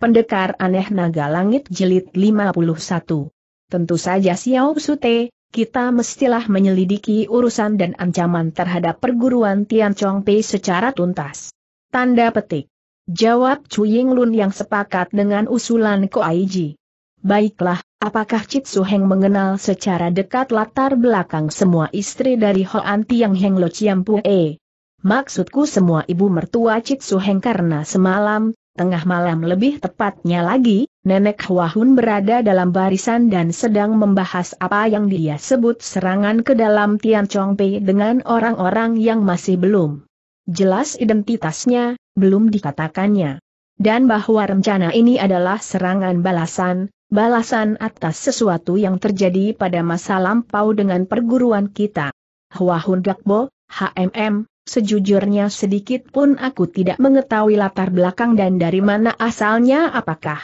Pendekar Aneh Naga Langit jelit 51. Tentu saja Xiao Sute, kita mestilah menyelidiki urusan dan ancaman terhadap perguruan Chong Pei secara tuntas. Tanda petik. Jawab Ying Lun yang sepakat dengan usulan Ji. Baiklah, apakah Su Heng mengenal secara dekat latar belakang semua istri dari Ho Hoan Tiang Heng Lo Chiam Pue? Maksudku semua ibu mertua Su Heng karena semalam, Tengah malam lebih tepatnya lagi, Nenek Huahun berada dalam barisan dan sedang membahas apa yang dia sebut serangan ke dalam Tian Chongpei dengan orang-orang yang masih belum jelas identitasnya, belum dikatakannya. Dan bahwa rencana ini adalah serangan balasan, balasan atas sesuatu yang terjadi pada masa lampau dengan perguruan kita. Huahun Gakbo, HMM, Sejujurnya sedikit pun aku tidak mengetahui latar belakang dan dari mana asalnya apakah.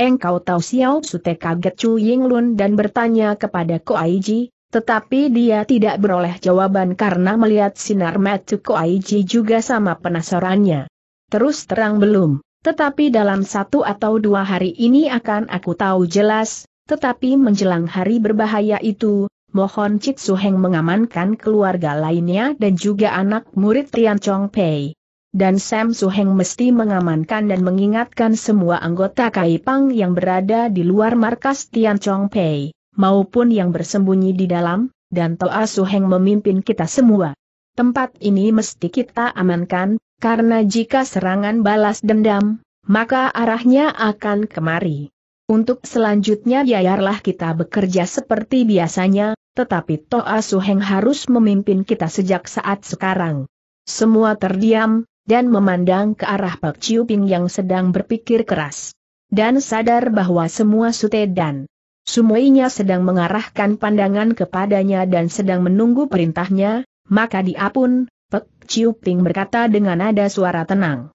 Engkau tahu Xiao Sute kaget Chu Yinglun dan bertanya kepada Koaiji, tetapi dia tidak beroleh jawaban karena melihat sinar mata Koaiji juga sama penasarannya. Terus terang belum, tetapi dalam satu atau dua hari ini akan aku tahu jelas, tetapi menjelang hari berbahaya itu, Mohon Cik Suheng mengamankan keluarga lainnya dan juga anak murid Tian Chong Pei. Dan Sam Suheng mesti mengamankan dan mengingatkan semua anggota Kaipang yang berada di luar markas Tian Chong Pei, maupun yang bersembunyi di dalam, dan Toa Suheng memimpin kita semua. Tempat ini mesti kita amankan, karena jika serangan balas dendam, maka arahnya akan kemari. Untuk selanjutnya biarlah kita bekerja seperti biasanya, tetapi Toa Suheng harus memimpin kita sejak saat sekarang. Semua terdiam, dan memandang ke arah Pak Chiu Ping yang sedang berpikir keras. Dan sadar bahwa semua sute dan sumuinya sedang mengarahkan pandangan kepadanya dan sedang menunggu perintahnya, maka dia pun, Pek Chiu Ping berkata dengan nada suara tenang.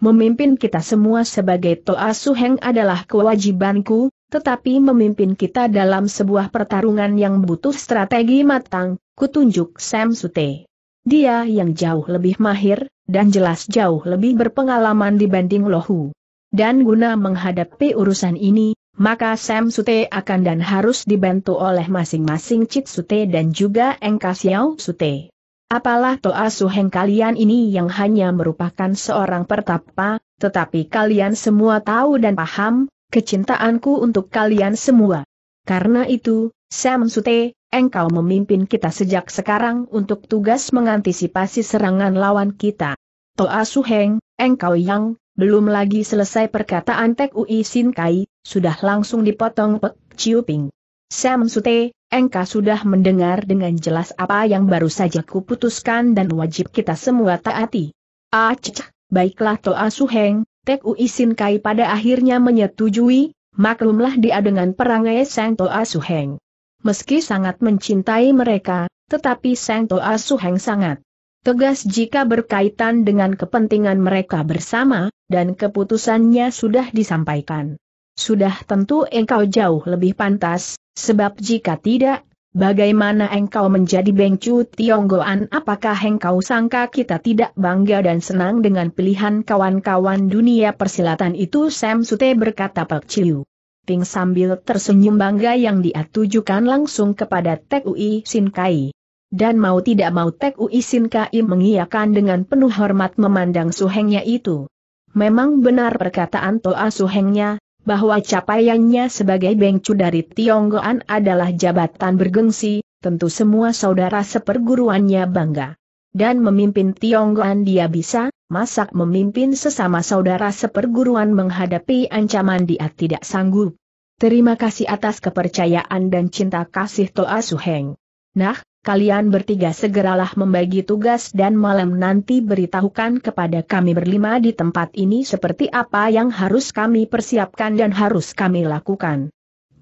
Memimpin kita semua sebagai Toa Suheng adalah kewajibanku, tetapi memimpin kita dalam sebuah pertarungan yang butuh strategi matang, kutunjuk Sam Sute. Dia yang jauh lebih mahir, dan jelas jauh lebih berpengalaman dibanding Lohu. Dan guna menghadapi urusan ini, maka Sam Sute akan dan harus dibantu oleh masing-masing Cit Sute dan juga Engkasiau Sute. Apalah Toa Suheng kalian ini yang hanya merupakan seorang pertapa, tetapi kalian semua tahu dan paham, kecintaanku untuk kalian semua. Karena itu, Sam Sute, engkau memimpin kita sejak sekarang untuk tugas mengantisipasi serangan lawan kita. Toa Suheng, engkau yang, belum lagi selesai perkataan Tek Ui Sin Kai, sudah langsung dipotong Pek Ping. Sam Sute, engkau sudah mendengar dengan jelas apa yang baru saja kuputuskan dan wajib kita semua taati. Acah, baiklah Toa Suheng, Tek Uisin Kai pada akhirnya menyetujui, maklumlah dia dengan perangai Sang Toa Suheng. Meski sangat mencintai mereka, tetapi Sang Toa Suheng sangat tegas jika berkaitan dengan kepentingan mereka bersama, dan keputusannya sudah disampaikan sudah tentu engkau jauh lebih pantas, sebab jika tidak, bagaimana engkau menjadi bengcu Tionggoan apakah engkau sangka kita tidak bangga dan senang dengan pilihan kawan-kawan dunia persilatan itu Sam Sute berkata Pak Ciu. Ping sambil tersenyum bangga yang dia tujukan langsung kepada Tek Ui Sin Kai. Dan mau tidak mau Tek Ui Sin Kai mengiyakan dengan penuh hormat memandang suhengnya itu. Memang benar perkataan Toa suhengnya, bahwa capaiannya sebagai bengcu dari Tionggoan adalah jabatan bergengsi, tentu semua saudara seperguruannya bangga. Dan memimpin Tionggoan dia bisa, masak memimpin sesama saudara seperguruan menghadapi ancaman dia tidak sanggup. Terima kasih atas kepercayaan dan cinta kasih Toa Suheng. Nah, kalian bertiga segeralah membagi tugas dan malam nanti beritahukan kepada kami berlima di tempat ini seperti apa yang harus kami persiapkan dan harus kami lakukan.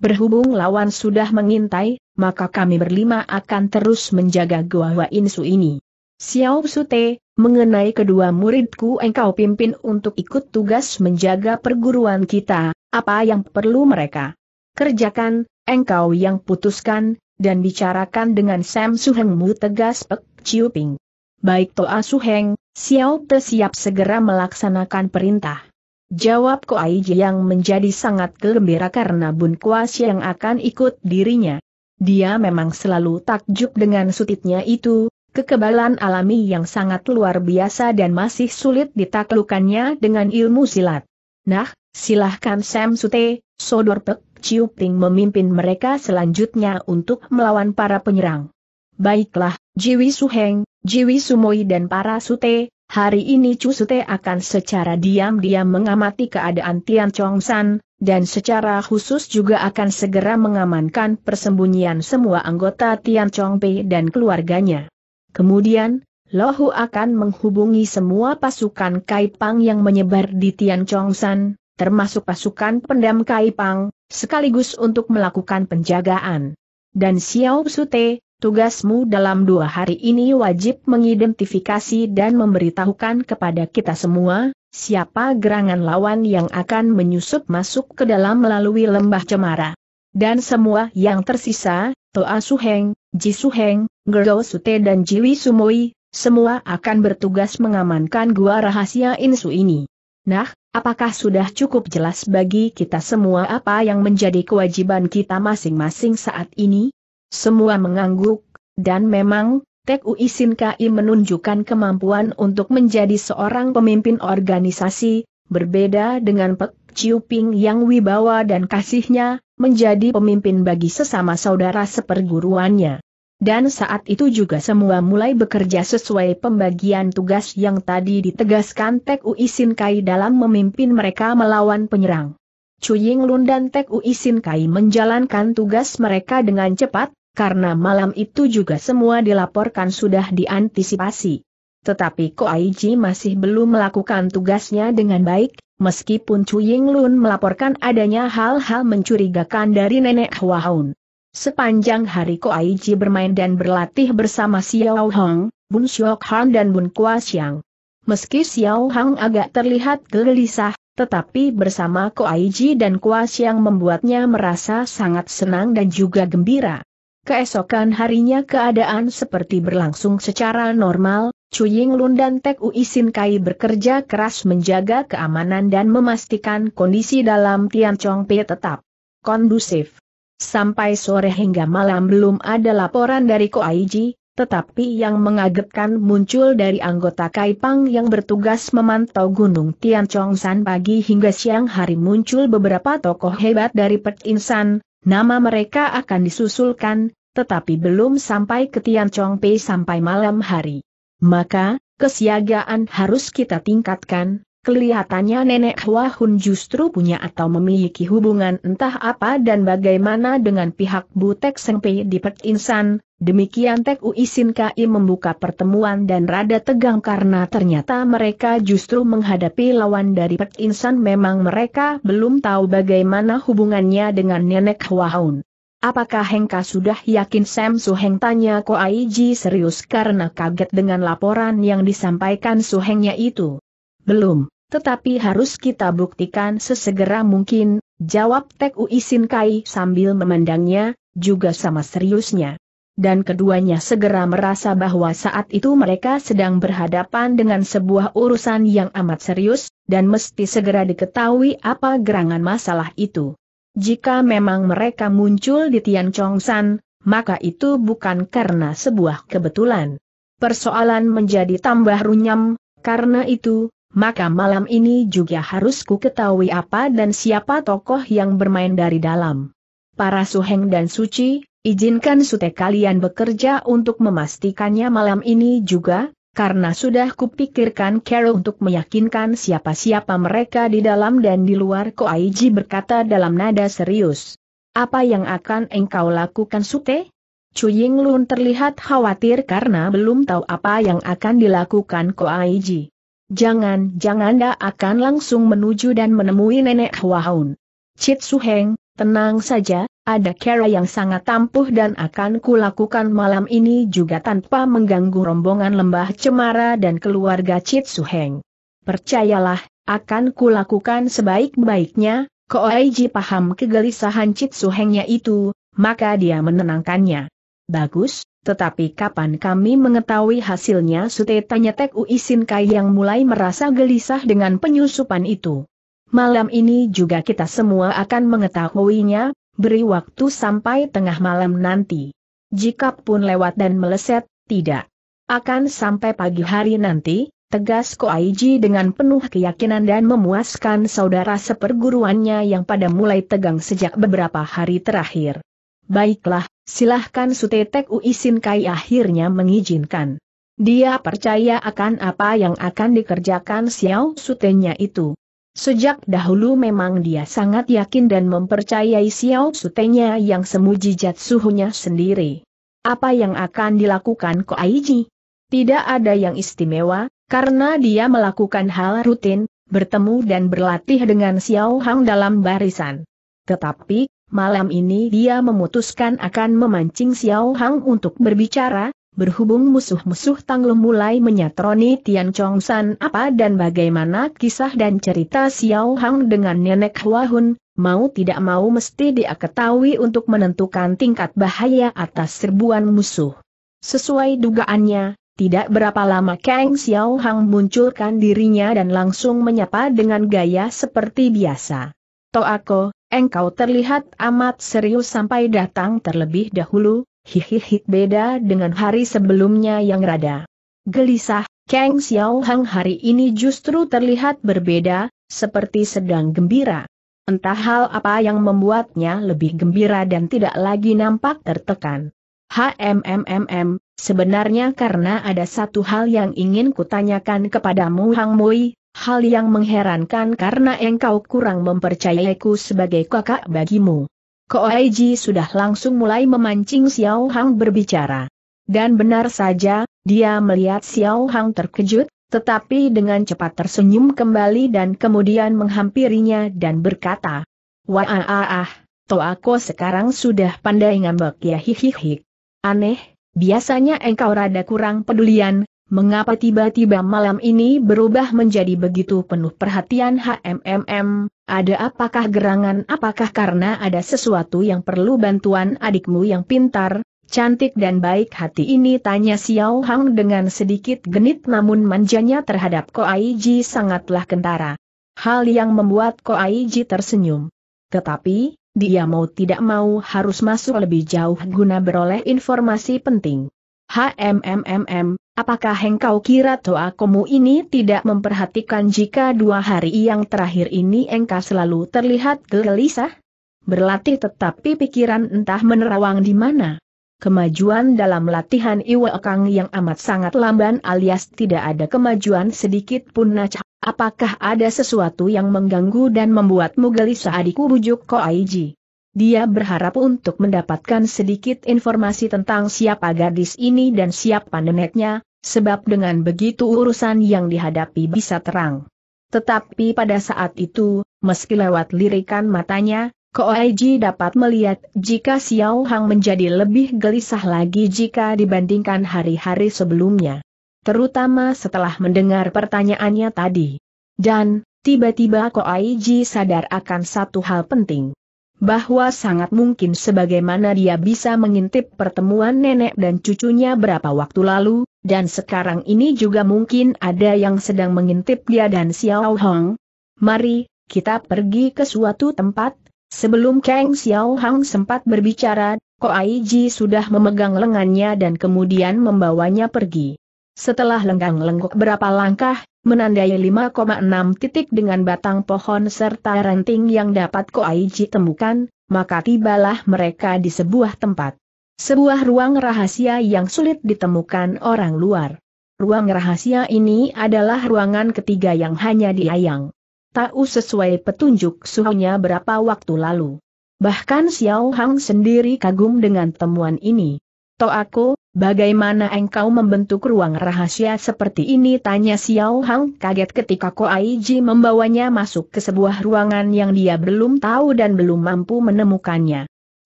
Berhubung lawan sudah mengintai, maka kami berlima akan terus menjaga gua Wa Insu ini. Xiao Sute, mengenai kedua muridku engkau pimpin untuk ikut tugas menjaga perguruan kita, apa yang perlu mereka kerjakan, engkau yang putuskan, dan bicarakan dengan Sam Suhengmu tegas Pek Chiu Ping. Baik Toa Suheng, Xiao Te siap segera melaksanakan perintah. Jawab Ko Ai yang menjadi sangat gembira karena Bun Kuas yang akan ikut dirinya. Dia memang selalu takjub dengan sutitnya itu, kekebalan alami yang sangat luar biasa dan masih sulit ditaklukannya dengan ilmu silat. Nah, silahkan Sam Sute, Sodor Pek Ciu Ping memimpin mereka selanjutnya untuk melawan para penyerang. Baiklah, Jiwi Su Heng, Jiwi Sumoi dan para Sute, hari ini Chu Sute akan secara diam-diam mengamati keadaan Tian Chong San, dan secara khusus juga akan segera mengamankan persembunyian semua anggota Tian Chong Pei dan keluarganya. Kemudian, Lohu akan menghubungi semua pasukan Kaipang yang menyebar di Tian Chong San, termasuk pasukan pendam Kaipang, sekaligus untuk melakukan penjagaan. Dan Xiao Sute, tugasmu dalam dua hari ini wajib mengidentifikasi dan memberitahukan kepada kita semua, siapa gerangan lawan yang akan menyusup masuk ke dalam melalui lembah cemara. Dan semua yang tersisa, Toa Suheng, Ji Suheng, Gerdo Sute dan Jiwi Sumoi, semua akan bertugas mengamankan gua rahasia Insu ini. Nah, Apakah sudah cukup jelas bagi kita semua apa yang menjadi kewajiban kita masing-masing saat ini? Semua mengangguk, dan memang, Tek Uisin KI menunjukkan kemampuan untuk menjadi seorang pemimpin organisasi, berbeda dengan Pek Ciuping yang wibawa dan kasihnya, menjadi pemimpin bagi sesama saudara seperguruannya. Dan saat itu juga semua mulai bekerja sesuai pembagian tugas yang tadi ditegaskan Tek Ui Sin Kai dalam memimpin mereka melawan penyerang. Chu Ying Lun dan Tek Ui Sin Kai menjalankan tugas mereka dengan cepat, karena malam itu juga semua dilaporkan sudah diantisipasi. Tetapi Ko Ji masih belum melakukan tugasnya dengan baik, meskipun Chu Ying Lun melaporkan adanya hal-hal mencurigakan dari nenek Hua Haun. Sepanjang hari Ko Aiji bermain dan berlatih bersama Xiao Hong, Bun Xiok Han dan Bun Kua Xiang. Meski Xiao Hong agak terlihat gelisah, tetapi bersama Ko Aiji dan Kua Xiang membuatnya merasa sangat senang dan juga gembira. Keesokan harinya keadaan seperti berlangsung secara normal, Chu Ying Lun dan Tek Ui Sin Kai bekerja keras menjaga keamanan dan memastikan kondisi dalam Tian Chong Pei tetap kondusif. Sampai sore hingga malam belum ada laporan dari Koaiji, tetapi yang mengagetkan muncul dari anggota Kaipang yang bertugas memantau Gunung Tianchongsan pagi hingga siang hari muncul beberapa tokoh hebat dari Petinsan, nama mereka akan disusulkan, tetapi belum sampai ke Tianchongpe sampai malam hari. Maka, kesiagaan harus kita tingkatkan, Kelihatannya nenek Hua Hun justru punya atau memiliki hubungan entah apa dan bagaimana dengan pihak Butek Sengpei di Pek Insan, demikian Tek Ui Sin membuka pertemuan dan rada tegang karena ternyata mereka justru menghadapi lawan dari Pek Insan memang mereka belum tahu bagaimana hubungannya dengan nenek Hua Hun. Apakah Hengka sudah yakin Sam Suheng tanya Ko Koaiji serius karena kaget dengan laporan yang disampaikan Suhengnya itu? Belum tetapi harus kita buktikan sesegera mungkin, jawab Tek Uisin Kai sambil memandangnya, juga sama seriusnya. Dan keduanya segera merasa bahwa saat itu mereka sedang berhadapan dengan sebuah urusan yang amat serius, dan mesti segera diketahui apa gerangan masalah itu. Jika memang mereka muncul di Tian Chongsan, maka itu bukan karena sebuah kebetulan. Persoalan menjadi tambah runyam, karena itu, maka malam ini juga harus ku ketahui apa dan siapa tokoh yang bermain dari dalam. Para suheng dan suci, izinkan sute kalian bekerja untuk memastikannya malam ini juga, karena sudah kupikirkan Carol untuk meyakinkan siapa-siapa mereka di dalam dan di luar Ko Aiji berkata dalam nada serius. Apa yang akan engkau lakukan Sute? Chuying Lun terlihat khawatir karena belum tahu apa yang akan dilakukan Ko Aiji. Jangan-jangan dia akan langsung menuju dan menemui nenek Huaun. Su Heng, tenang saja, ada cara yang sangat tampuh dan akan kulakukan malam ini juga tanpa mengganggu rombongan lembah cemara dan keluarga Su Heng. Percayalah, akan kulakukan sebaik-baiknya, Koaiji paham kegelisahan Su Hengnya itu, maka dia menenangkannya. Bagus, tetapi kapan kami mengetahui hasilnya sute tanya Tek Uisin Kai yang mulai merasa gelisah dengan penyusupan itu. Malam ini juga kita semua akan mengetahuinya, beri waktu sampai tengah malam nanti. Jika pun lewat dan meleset, tidak. Akan sampai pagi hari nanti, tegas Ko Aiji dengan penuh keyakinan dan memuaskan saudara seperguruannya yang pada mulai tegang sejak beberapa hari terakhir. Baiklah, Silahkan Sutetek Uisin Kai akhirnya mengizinkan. Dia percaya akan apa yang akan dikerjakan Xiao Sutenya itu. Sejak dahulu memang dia sangat yakin dan mempercayai Xiao Sutenya yang semujijat suhunya sendiri. Apa yang akan dilakukan Koaiji? Tidak ada yang istimewa, karena dia melakukan hal rutin, bertemu dan berlatih dengan Xiao Hang dalam barisan. Tetapi, Malam ini dia memutuskan akan memancing Xiao Hang untuk berbicara, berhubung musuh-musuh Tang Lu mulai menyatroni Tian Chong San apa dan bagaimana kisah dan cerita Xiao Hang dengan nenek Hua Hun, mau tidak mau mesti dia ketahui untuk menentukan tingkat bahaya atas serbuan musuh. Sesuai dugaannya, tidak berapa lama Kang Xiao Hang munculkan dirinya dan langsung menyapa dengan gaya seperti biasa. aku, Engkau terlihat amat serius sampai datang terlebih dahulu, hihihi beda dengan hari sebelumnya yang rada gelisah, Kang Xiao Hang hari ini justru terlihat berbeda, seperti sedang gembira. Entah hal apa yang membuatnya lebih gembira dan tidak lagi nampak tertekan. HMMMM, sebenarnya karena ada satu hal yang ingin kutanyakan kepadamu Hang Mui, hal yang mengherankan karena engkau kurang mempercayaiku sebagai kakak bagimu. Koaiji sudah langsung mulai memancing Xiao Hang berbicara. Dan benar saja, dia melihat Xiao Hang terkejut, tetapi dengan cepat tersenyum kembali dan kemudian menghampirinya dan berkata, Wah ah ah ah, toako sekarang sudah pandai ngambek ya hihihi. Aneh, biasanya engkau rada kurang pedulian, Mengapa tiba-tiba malam ini berubah menjadi begitu penuh perhatian HMMM, ada apakah gerangan apakah karena ada sesuatu yang perlu bantuan adikmu yang pintar, cantik dan baik hati ini tanya Xiao Hang dengan sedikit genit namun manjanya terhadap Ko Ji sangatlah kentara. Hal yang membuat Ko Ji tersenyum. Tetapi, dia mau tidak mau harus masuk lebih jauh guna beroleh informasi penting. HMMMM, Apakah engkau kira toa toakomu ini tidak memperhatikan jika dua hari yang terakhir ini engkau selalu terlihat gelisah? Berlatih tetapi pikiran entah menerawang di mana. Kemajuan dalam latihan Iwa Kang yang amat sangat lamban alias tidak ada kemajuan sedikit pun naca. Apakah ada sesuatu yang mengganggu dan membuatmu gelisah adikku bujuk aiji. Dia berharap untuk mendapatkan sedikit informasi tentang siapa gadis ini dan siapa neneknya, Sebab dengan begitu urusan yang dihadapi bisa terang. Tetapi pada saat itu, meski lewat lirikan matanya, Koaiji dapat melihat jika Xiao Hang menjadi lebih gelisah lagi jika dibandingkan hari-hari sebelumnya. Terutama setelah mendengar pertanyaannya tadi. Dan, tiba-tiba Koaiji sadar akan satu hal penting bahwa sangat mungkin sebagaimana dia bisa mengintip pertemuan nenek dan cucunya berapa waktu lalu, dan sekarang ini juga mungkin ada yang sedang mengintip dia dan Xiao Hong. Mari, kita pergi ke suatu tempat, sebelum Kang Xiao Hong sempat berbicara, Ai Ji sudah memegang lengannya dan kemudian membawanya pergi. Setelah lenggang-lenggok berapa langkah, menandai 5,6 titik dengan batang pohon serta ranting yang dapat Koaiji temukan, maka tibalah mereka di sebuah tempat. Sebuah ruang rahasia yang sulit ditemukan orang luar. Ruang rahasia ini adalah ruangan ketiga yang hanya diayang. Tahu sesuai petunjuk suhunya berapa waktu lalu. Bahkan Xiao Hang sendiri kagum dengan temuan ini. To aku. Bagaimana engkau membentuk ruang rahasia seperti ini? Tanya Xiao Hang kaget ketika Ko Koaiji membawanya masuk ke sebuah ruangan yang dia belum tahu dan belum mampu menemukannya.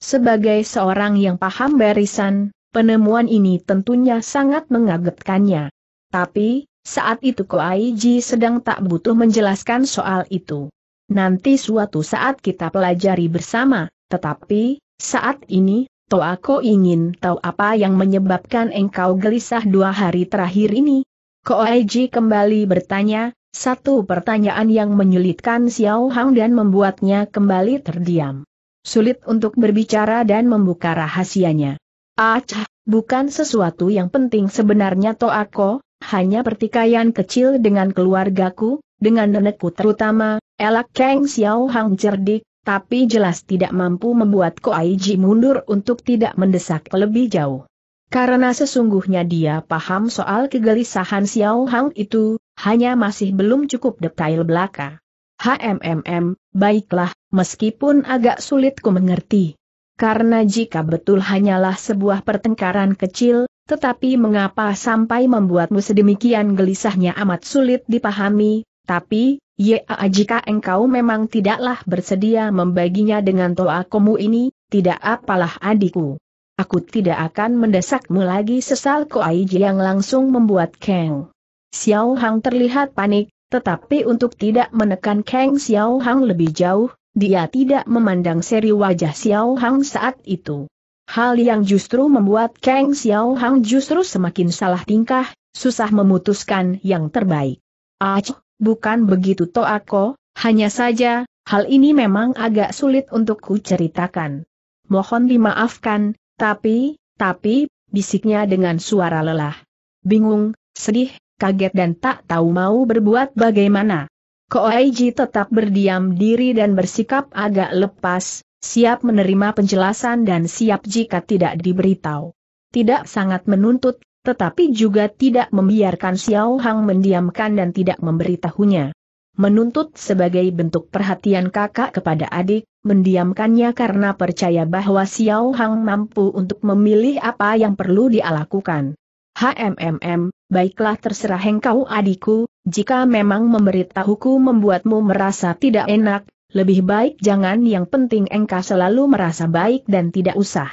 Sebagai seorang yang paham barisan, penemuan ini tentunya sangat mengagetkannya. Tapi, saat itu Ko Koaiji sedang tak butuh menjelaskan soal itu. Nanti suatu saat kita pelajari bersama, tetapi, saat ini, Toh aku ingin tahu apa yang menyebabkan engkau gelisah dua hari terakhir ini. Ko Koeji kembali bertanya, satu pertanyaan yang menyulitkan Xiao Hang dan membuatnya kembali terdiam. Sulit untuk berbicara dan membuka rahasianya. Acah, bukan sesuatu yang penting sebenarnya aku, hanya pertikaian kecil dengan keluargaku, dengan nenekku terutama, elak Kang Xiao Hang cerdik, tapi jelas tidak mampu membuat Koaiji mundur untuk tidak mendesak lebih jauh. Karena sesungguhnya dia paham soal kegelisahan Xiao Hang itu, hanya masih belum cukup detail belaka. HMMM, baiklah, meskipun agak sulit ku mengerti. Karena jika betul hanyalah sebuah pertengkaran kecil, tetapi mengapa sampai membuatmu sedemikian gelisahnya amat sulit dipahami, tapi, Ya jika engkau memang tidaklah bersedia membaginya dengan toa komu ini, tidak apalah adikku. Aku tidak akan mendesakmu lagi sesal Koai yang langsung membuat Kang Xiao Hang terlihat panik, tetapi untuk tidak menekan Kang Xiao Hang lebih jauh, dia tidak memandang seri wajah Xiao Hang saat itu. Hal yang justru membuat Kang Xiao Hang justru semakin salah tingkah, susah memutuskan yang terbaik. Acuh! bukan begitu Toako, hanya saja, hal ini memang agak sulit untuk kuceritakan. Mohon dimaafkan, tapi, tapi, bisiknya dengan suara lelah. Bingung, sedih, kaget dan tak tahu mau berbuat bagaimana. Koaiji tetap berdiam diri dan bersikap agak lepas, siap menerima penjelasan dan siap jika tidak diberitahu. Tidak sangat menuntut, tetapi juga tidak membiarkan Xiao Hang mendiamkan dan tidak memberitahunya. Menuntut sebagai bentuk perhatian kakak kepada adik, mendiamkannya karena percaya bahwa Xiao Hang mampu untuk memilih apa yang perlu dialakukan. lakukan. HMMM, baiklah terserah engkau adikku, jika memang memberitahuku membuatmu merasa tidak enak, lebih baik jangan yang penting engkau selalu merasa baik dan tidak usah.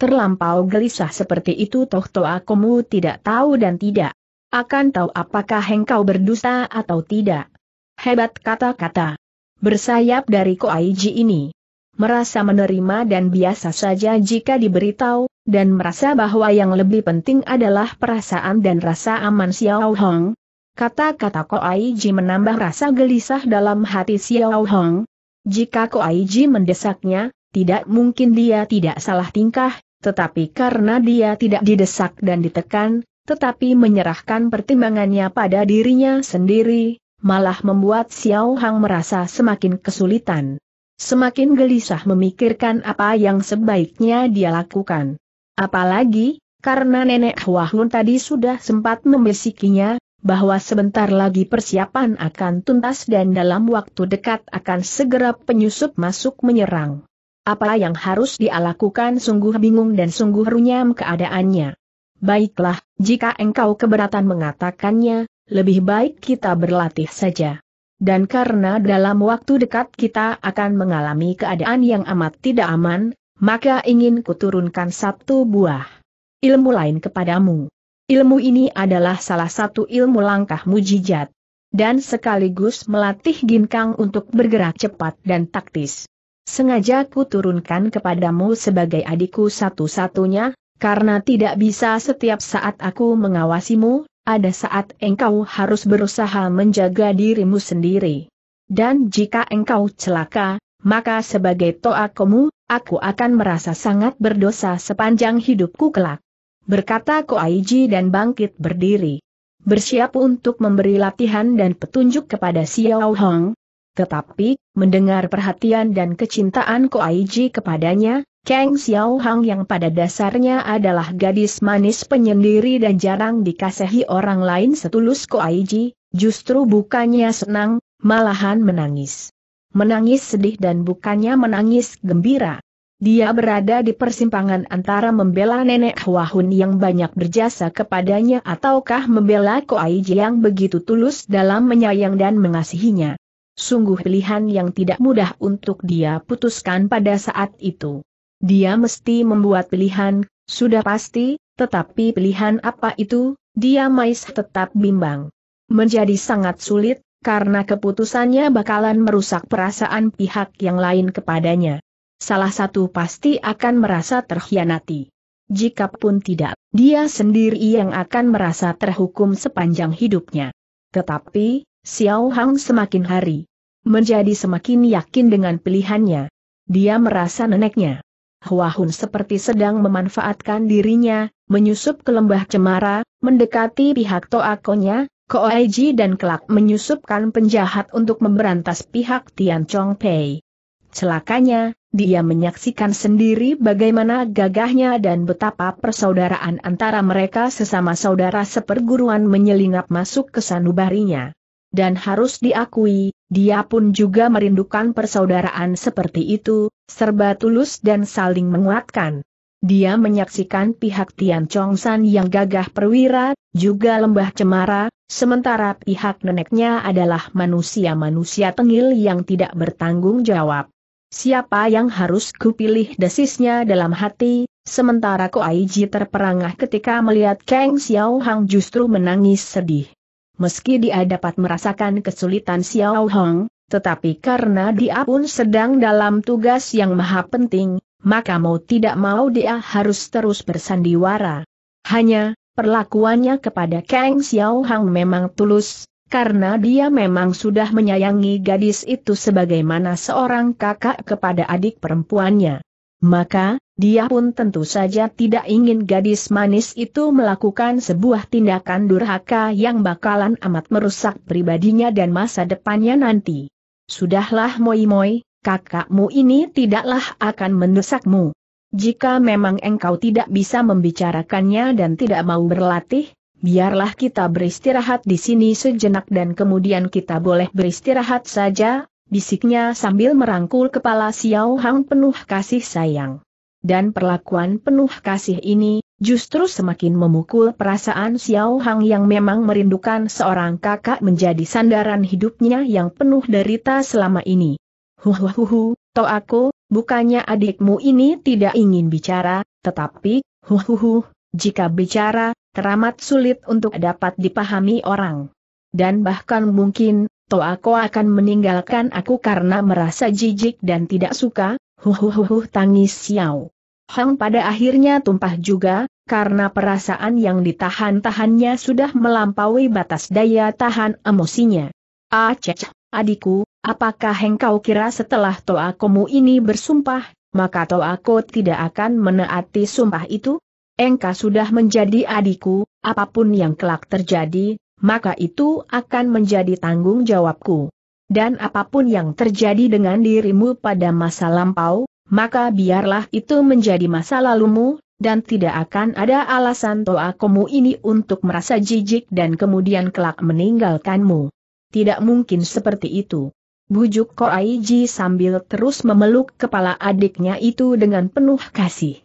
Terlampau gelisah seperti itu Toh Aku mu tidak tahu dan tidak. Akan tahu apakah engkau berdusta atau tidak. Hebat kata-kata. Bersayap dari Koaiji ini. Merasa menerima dan biasa saja jika diberitahu, dan merasa bahwa yang lebih penting adalah perasaan dan rasa aman Xiao Hong. Kata-kata Koaiji menambah rasa gelisah dalam hati Xiao Hong. Jika Koaiji mendesaknya, tidak mungkin dia tidak salah tingkah, tetapi karena dia tidak didesak dan ditekan, tetapi menyerahkan pertimbangannya pada dirinya sendiri, malah membuat Xiao Hang merasa semakin kesulitan. Semakin gelisah memikirkan apa yang sebaiknya dia lakukan. Apalagi, karena nenek Huahun tadi sudah sempat membisikinya, bahwa sebentar lagi persiapan akan tuntas dan dalam waktu dekat akan segera penyusup masuk menyerang. Apa yang harus dia lakukan sungguh bingung dan sungguh runyam keadaannya. Baiklah, jika engkau keberatan mengatakannya, lebih baik kita berlatih saja. Dan karena dalam waktu dekat kita akan mengalami keadaan yang amat tidak aman, maka ingin kuturunkan satu buah ilmu lain kepadamu. Ilmu ini adalah salah satu ilmu langkah mujijat dan sekaligus melatih ginkang untuk bergerak cepat dan taktis. Sengaja ku turunkan kepadamu sebagai adikku satu-satunya, karena tidak bisa setiap saat aku mengawasimu, ada saat engkau harus berusaha menjaga dirimu sendiri. Dan jika engkau celaka, maka sebagai toa kamu, aku akan merasa sangat berdosa sepanjang hidupku kelak. Berkata Koaiji dan bangkit berdiri. Bersiap untuk memberi latihan dan petunjuk kepada Xiao Hong, tetapi, mendengar perhatian dan kecintaan Ko Koaiji kepadanya, Kang Xiao Hang yang pada dasarnya adalah gadis manis penyendiri dan jarang dikasihi orang lain setulus Ko Koaiji, justru bukannya senang, malahan menangis. Menangis sedih dan bukannya menangis gembira. Dia berada di persimpangan antara membela nenek Hua Hun yang banyak berjasa kepadanya ataukah membela Ko Koaiji yang begitu tulus dalam menyayang dan mengasihinya sungguh pilihan yang tidak mudah untuk dia putuskan pada saat itu. Dia mesti membuat pilihan, sudah pasti, tetapi pilihan apa itu, dia mais tetap bimbang. Menjadi sangat sulit, karena keputusannya bakalan merusak perasaan pihak yang lain kepadanya. Salah satu pasti akan merasa terkhianati. Jikapun tidak, dia sendiri yang akan merasa terhukum sepanjang hidupnya. Tetapi, Xiao Hang semakin hari menjadi semakin yakin dengan pilihannya. Dia merasa neneknya. Huahun seperti sedang memanfaatkan dirinya, menyusup ke lembah cemara, mendekati pihak Toakonya, Koaiji dan kelak menyusupkan penjahat untuk memberantas pihak Tian Chong Pei. Celakanya, dia menyaksikan sendiri bagaimana gagahnya dan betapa persaudaraan antara mereka sesama saudara seperguruan menyelinap masuk ke sanubarinya dan harus diakui, dia pun juga merindukan persaudaraan seperti itu, serba tulus dan saling menguatkan. Dia menyaksikan pihak Tian Chongsan yang gagah perwira, juga lembah cemara, sementara pihak neneknya adalah manusia-manusia tengil yang tidak bertanggung jawab. Siapa yang harus kupilih desisnya dalam hati, sementara Ko Aiji terperangah ketika melihat Kang Xiao Hang justru menangis sedih meski dia dapat merasakan kesulitan Xiao Hong, tetapi karena dia pun sedang dalam tugas yang maha penting, maka mau tidak mau dia harus terus bersandiwara. Hanya, perlakuannya kepada Kang Xiao Hong memang tulus, karena dia memang sudah menyayangi gadis itu sebagaimana seorang kakak kepada adik perempuannya. Maka, dia pun tentu saja tidak ingin gadis manis itu melakukan sebuah tindakan durhaka yang bakalan amat merusak pribadinya dan masa depannya nanti. Sudahlah moi-moi, kakakmu ini tidaklah akan mendesakmu. Jika memang engkau tidak bisa membicarakannya dan tidak mau berlatih, biarlah kita beristirahat di sini sejenak dan kemudian kita boleh beristirahat saja, bisiknya sambil merangkul kepala Xiao Hang penuh kasih sayang dan perlakuan penuh kasih ini, justru semakin memukul perasaan Xiao Hang yang memang merindukan seorang kakak menjadi sandaran hidupnya yang penuh derita selama ini. Huhuhuhu, to aku, bukannya adikmu ini tidak ingin bicara, tetapi, huhuhu, jika bicara, teramat sulit untuk dapat dipahami orang. Dan bahkan mungkin, aku akan meninggalkan aku karena merasa jijik dan tidak suka, Huhuhuhuh tangis Xiao. Hang pada akhirnya tumpah juga, karena perasaan yang ditahan-tahannya sudah melampaui batas daya tahan emosinya. Aceh, ah, adikku, apakah engkau kira setelah toakomu ini bersumpah, maka toako tidak akan menaati sumpah itu? Engkau sudah menjadi adikku, apapun yang kelak terjadi, maka itu akan menjadi tanggung jawabku dan apapun yang terjadi dengan dirimu pada masa lampau, maka biarlah itu menjadi masa lalumu, dan tidak akan ada alasan toa toakomu ini untuk merasa jijik dan kemudian kelak meninggalkanmu. Tidak mungkin seperti itu. Bujuk Aiji sambil terus memeluk kepala adiknya itu dengan penuh kasih.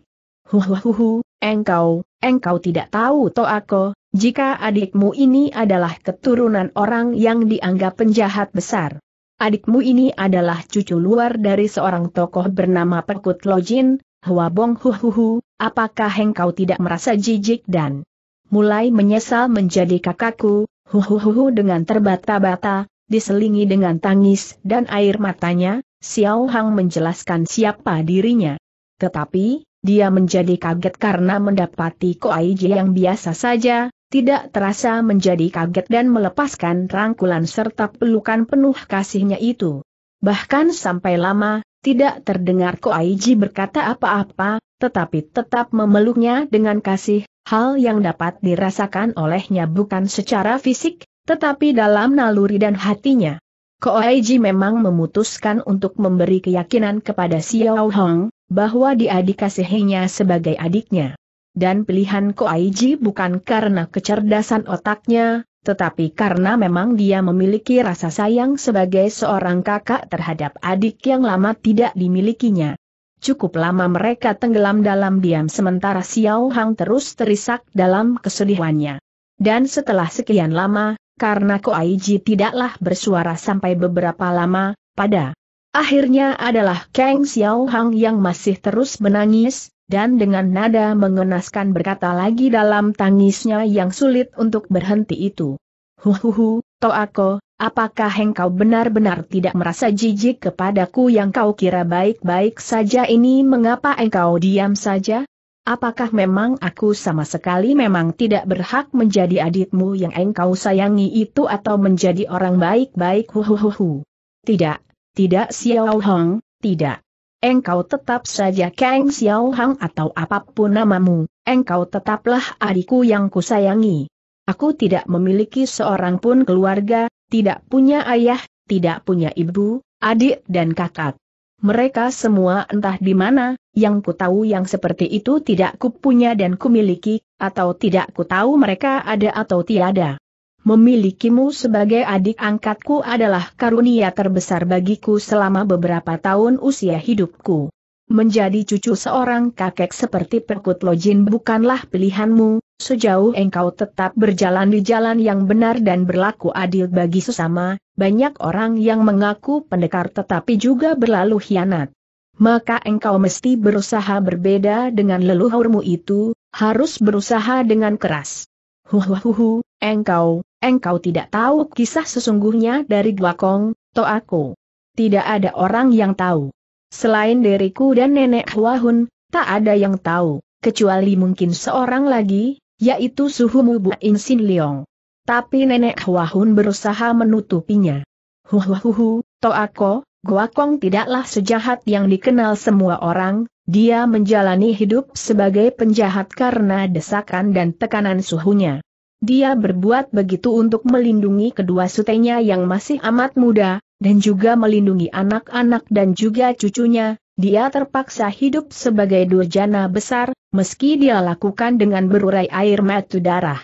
Huhuhuhu, engkau, engkau tidak tahu toako, jika adikmu ini adalah keturunan orang yang dianggap penjahat besar. Adikmu ini adalah cucu luar dari seorang tokoh bernama Pekut Lojin, Hua Bong Huhuhu, apakah engkau tidak merasa jijik dan mulai menyesal menjadi kakakku, Huhuhu dengan terbata-bata, diselingi dengan tangis dan air matanya, Xiao Hang menjelaskan siapa dirinya. Tetapi, dia menjadi kaget karena mendapati Ko Ji yang biasa saja, tidak terasa menjadi kaget dan melepaskan rangkulan serta pelukan penuh kasihnya itu. Bahkan sampai lama, tidak terdengar Ko Koaiji berkata apa-apa, tetapi tetap memeluknya dengan kasih, hal yang dapat dirasakan olehnya bukan secara fisik, tetapi dalam naluri dan hatinya. Ko Koaiji memang memutuskan untuk memberi keyakinan kepada Xiao Hong, bahwa dia dikasihinya sebagai adiknya dan pilihan Ko Koaiji bukan karena kecerdasan otaknya, tetapi karena memang dia memiliki rasa sayang sebagai seorang kakak terhadap adik yang lama tidak dimilikinya. Cukup lama mereka tenggelam dalam diam sementara Xiao Hang terus terisak dalam kesedihannya. Dan setelah sekian lama, karena Ko Koaiji tidaklah bersuara sampai beberapa lama, pada akhirnya adalah Kang Xiao Hang yang masih terus menangis, dan dengan nada mengenaskan berkata lagi dalam tangisnya yang sulit untuk berhenti itu. Huhuhu, Toako, apakah engkau benar-benar tidak merasa jijik kepadaku yang kau kira baik-baik saja ini mengapa engkau diam saja? Apakah memang aku sama sekali memang tidak berhak menjadi adikmu yang engkau sayangi itu atau menjadi orang baik-baik huhuhuhu? Tidak, tidak Xiao Hong, tidak engkau tetap saja Kang Xiao Hang atau apapun namamu, engkau tetaplah adikku yang kusayangi. Aku tidak memiliki seorang pun keluarga, tidak punya ayah, tidak punya ibu, adik dan kakak. Mereka semua entah di mana, yang ku tahu yang seperti itu tidak ku punya dan ku miliki, atau tidak ku tahu mereka ada atau tiada. Memilikimu sebagai adik angkatku adalah karunia terbesar bagiku selama beberapa tahun usia hidupku. Menjadi cucu seorang kakek seperti Perkut Lojin bukanlah pilihanmu, sejauh engkau tetap berjalan di jalan yang benar dan berlaku adil bagi sesama, banyak orang yang mengaku pendekar tetapi juga berlalu hianat. Maka engkau mesti berusaha berbeda dengan leluhurmu itu, harus berusaha dengan keras. Huhuhuhu, Engkau, engkau tidak tahu kisah sesungguhnya dari Guakong, aku. Tidak ada orang yang tahu. Selain diriku dan nenek Huahun, tak ada yang tahu, kecuali mungkin seorang lagi, yaitu Suhu Mubu Insin Liong. Tapi nenek Huahun berusaha menutupinya. to aku, Guakong tidaklah sejahat yang dikenal semua orang, dia menjalani hidup sebagai penjahat karena desakan dan tekanan suhunya. Dia berbuat begitu untuk melindungi kedua sutenya yang masih amat muda, dan juga melindungi anak-anak dan juga cucunya, dia terpaksa hidup sebagai durjana besar, meski dia lakukan dengan berurai air mata darah.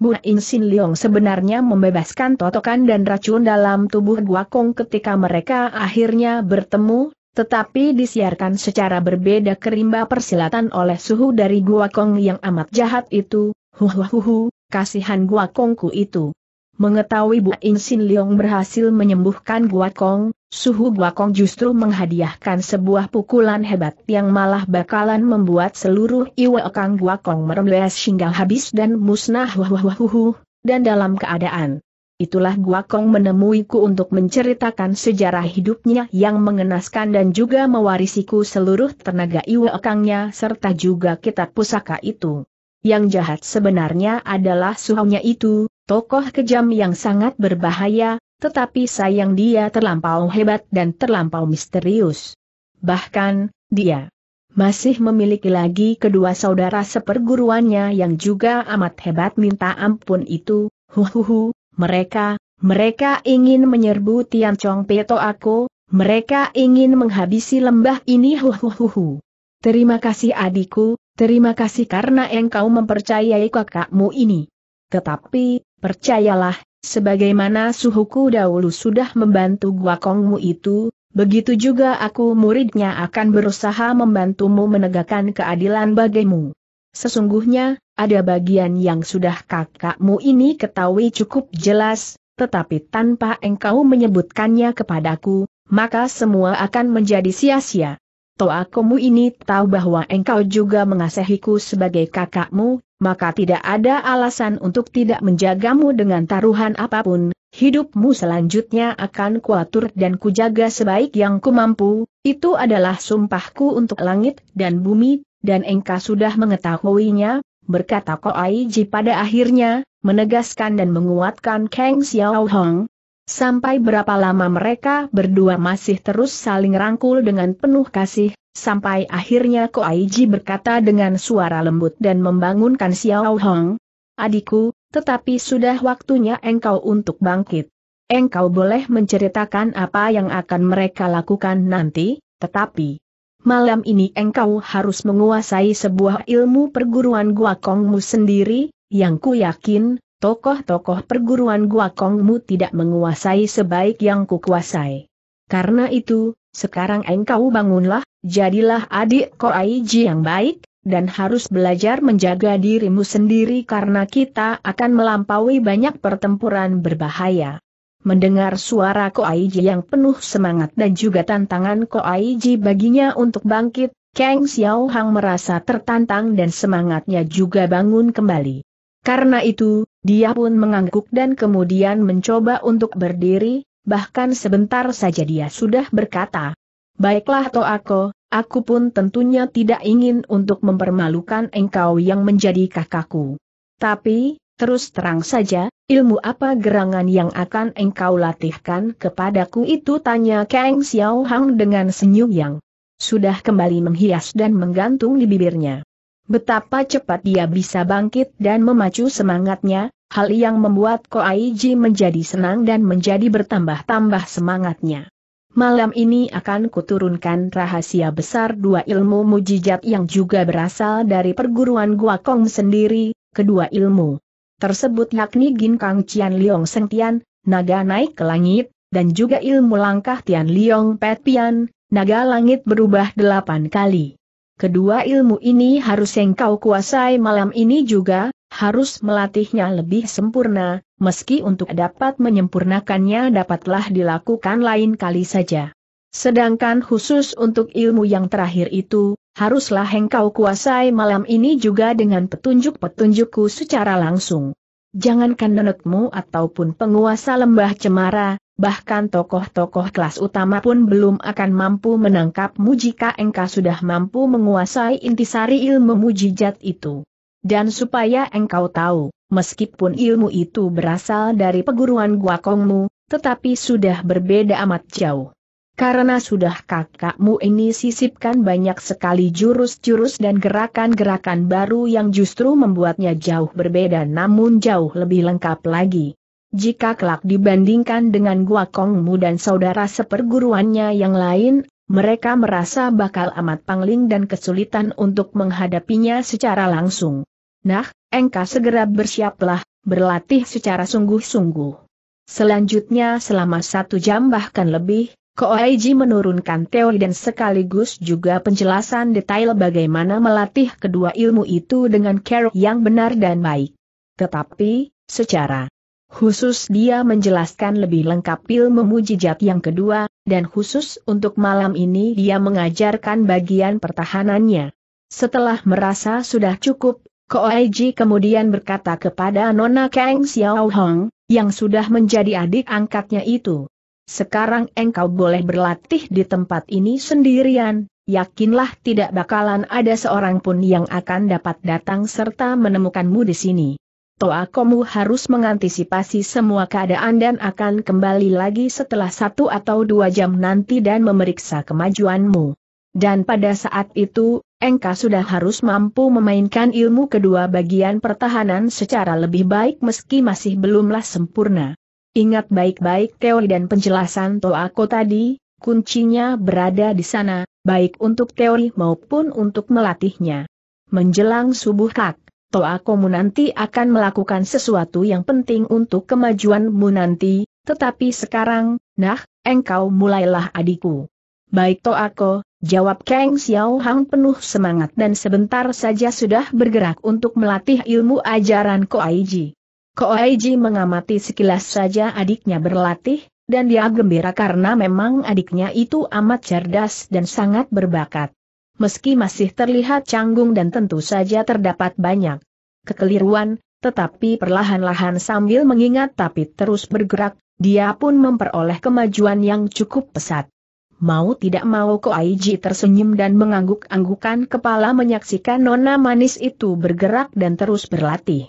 Bu Insin Leong sebenarnya membebaskan totokan dan racun dalam tubuh Guakong ketika mereka akhirnya bertemu, tetapi disiarkan secara berbeda kerimba persilatan oleh suhu dari Guakong yang amat jahat itu, huhuhuhu, kasihan Gua Kongku itu. Mengetahui Bu Insin Leong berhasil menyembuhkan Gua Kong, suhu Gua Kong justru menghadiahkan sebuah pukulan hebat yang malah bakalan membuat seluruh iwa kang Kong merembes hingga habis dan musnah wah wah wahuhuhuhu, dan dalam keadaan. Itulah Gua Kong menemuiku untuk menceritakan sejarah hidupnya yang mengenaskan dan juga mewarisiku seluruh tenaga ekangnya serta juga kitab pusaka itu. Yang jahat sebenarnya adalah suhunya itu, tokoh kejam yang sangat berbahaya, tetapi sayang dia terlampau hebat dan terlampau misterius. Bahkan, dia masih memiliki lagi kedua saudara seperguruannya yang juga amat hebat minta ampun itu, huhuhu, mereka, mereka ingin menyerbu Tian Chong Peto aku, mereka ingin menghabisi lembah ini huhuhuhu. Terima kasih adikku, Terima kasih karena engkau mempercayai kakakmu ini. Tetapi, percayalah, sebagaimana suhuku dahulu sudah membantu gua Kongmu itu, begitu juga aku muridnya akan berusaha membantumu menegakkan keadilan bagimu. Sesungguhnya, ada bagian yang sudah kakakmu ini ketahui cukup jelas, tetapi tanpa engkau menyebutkannya kepadaku, maka semua akan menjadi sia-sia. Toa kamu ini tahu bahwa engkau juga mengasihiku sebagai kakakmu, maka tidak ada alasan untuk tidak menjagamu dengan taruhan apapun, hidupmu selanjutnya akan kuatur dan kujaga sebaik yang kumampu, itu adalah sumpahku untuk langit dan bumi, dan engkau sudah mengetahuinya, berkata Koai Ji pada akhirnya, menegaskan dan menguatkan Kang Xiao Hong, Sampai berapa lama mereka berdua masih terus saling rangkul dengan penuh kasih, sampai akhirnya Koaiji berkata dengan suara lembut dan membangunkan Xiao Hong. Adikku, tetapi sudah waktunya engkau untuk bangkit. Engkau boleh menceritakan apa yang akan mereka lakukan nanti, tetapi malam ini engkau harus menguasai sebuah ilmu perguruan Gua Kongmu sendiri, yang ku yakin, tokoh-tokoh perguruan Gua Kongmu tidak menguasai sebaik yang kukuasai. Karena itu, sekarang engkau bangunlah, jadilah adik Ko Koaiji yang baik, dan harus belajar menjaga dirimu sendiri karena kita akan melampaui banyak pertempuran berbahaya. Mendengar suara Ko Koaiji yang penuh semangat dan juga tantangan Ko Koaiji baginya untuk bangkit, Kang Xiao Hang merasa tertantang dan semangatnya juga bangun kembali. Karena itu, dia pun mengangguk dan kemudian mencoba untuk berdiri, bahkan sebentar saja dia sudah berkata, Baiklah Toako, aku pun tentunya tidak ingin untuk mempermalukan engkau yang menjadi kakakku. Tapi, terus terang saja, ilmu apa gerangan yang akan engkau latihkan kepadaku itu tanya Kang Xiao Hang dengan senyum yang sudah kembali menghias dan menggantung di bibirnya. Betapa cepat dia bisa bangkit dan memacu semangatnya, hal yang membuat Ko Aiji menjadi senang dan menjadi bertambah-tambah semangatnya. Malam ini akan kuturunkan rahasia besar dua ilmu mujijat yang juga berasal dari perguruan Gua Kong sendiri, kedua ilmu tersebut yakni Ginkang Cian Liong Seng Tian, naga naik ke langit, dan juga ilmu langkah Tian Liong Pet Pian, naga langit berubah delapan kali. Kedua ilmu ini harus hengkau kuasai malam ini juga, harus melatihnya lebih sempurna, meski untuk dapat menyempurnakannya dapatlah dilakukan lain kali saja. Sedangkan khusus untuk ilmu yang terakhir itu, haruslah engkau kuasai malam ini juga dengan petunjuk-petunjukku secara langsung. Jangankan nenekmu ataupun penguasa lembah cemara, bahkan tokoh-tokoh kelas utama pun belum akan mampu menangkapmu jika engkau sudah mampu menguasai intisari ilmu mujijat itu. Dan supaya engkau tahu, meskipun ilmu itu berasal dari peguruan guakongmu, tetapi sudah berbeda amat jauh. Karena sudah kakakmu ini sisipkan banyak sekali jurus-jurus dan gerakan-gerakan baru yang justru membuatnya jauh berbeda namun jauh lebih lengkap lagi. Jika kelak dibandingkan dengan Gua Kongmu dan saudara seperguruannya yang lain, mereka merasa bakal amat pangling dan kesulitan untuk menghadapinya secara langsung. Nah, engkau segera bersiaplah, berlatih secara sungguh-sungguh. Selanjutnya selama satu jam bahkan lebih, Koaiji menurunkan teori dan sekaligus juga penjelasan detail bagaimana melatih kedua ilmu itu dengan care yang benar dan baik. Tetapi, secara Khusus dia menjelaskan lebih lengkap pil memuji jat yang kedua, dan khusus untuk malam ini dia mengajarkan bagian pertahanannya. Setelah merasa sudah cukup, Koeji kemudian berkata kepada Nona Kang Xiao Hong, yang sudah menjadi adik angkatnya itu. Sekarang engkau boleh berlatih di tempat ini sendirian, yakinlah tidak bakalan ada seorang pun yang akan dapat datang serta menemukanmu di sini. Komu harus mengantisipasi semua keadaan dan akan kembali lagi setelah satu atau dua jam nanti dan memeriksa kemajuanmu. Dan pada saat itu, engkau sudah harus mampu memainkan ilmu kedua bagian pertahanan secara lebih baik meski masih belumlah sempurna. Ingat baik-baik teori dan penjelasan Toako tadi, kuncinya berada di sana, baik untuk teori maupun untuk melatihnya. Menjelang subuh kak, Toa Komu nanti akan melakukan sesuatu yang penting untuk kemajuanmu nanti, tetapi sekarang, nah, engkau mulailah adikku. Baik toa Ko, jawab Kang Xiao Hang penuh semangat dan sebentar saja sudah bergerak untuk melatih ilmu ajaran Ko Aiji. Ko Aiji mengamati sekilas saja adiknya berlatih, dan dia gembira karena memang adiknya itu amat cerdas dan sangat berbakat meski masih terlihat canggung dan tentu saja terdapat banyak kekeliruan, tetapi perlahan-lahan sambil mengingat tapi terus bergerak, dia pun memperoleh kemajuan yang cukup pesat. Mau tidak mau Ko Aiji tersenyum dan mengangguk-anggukan kepala menyaksikan nona manis itu bergerak dan terus berlatih.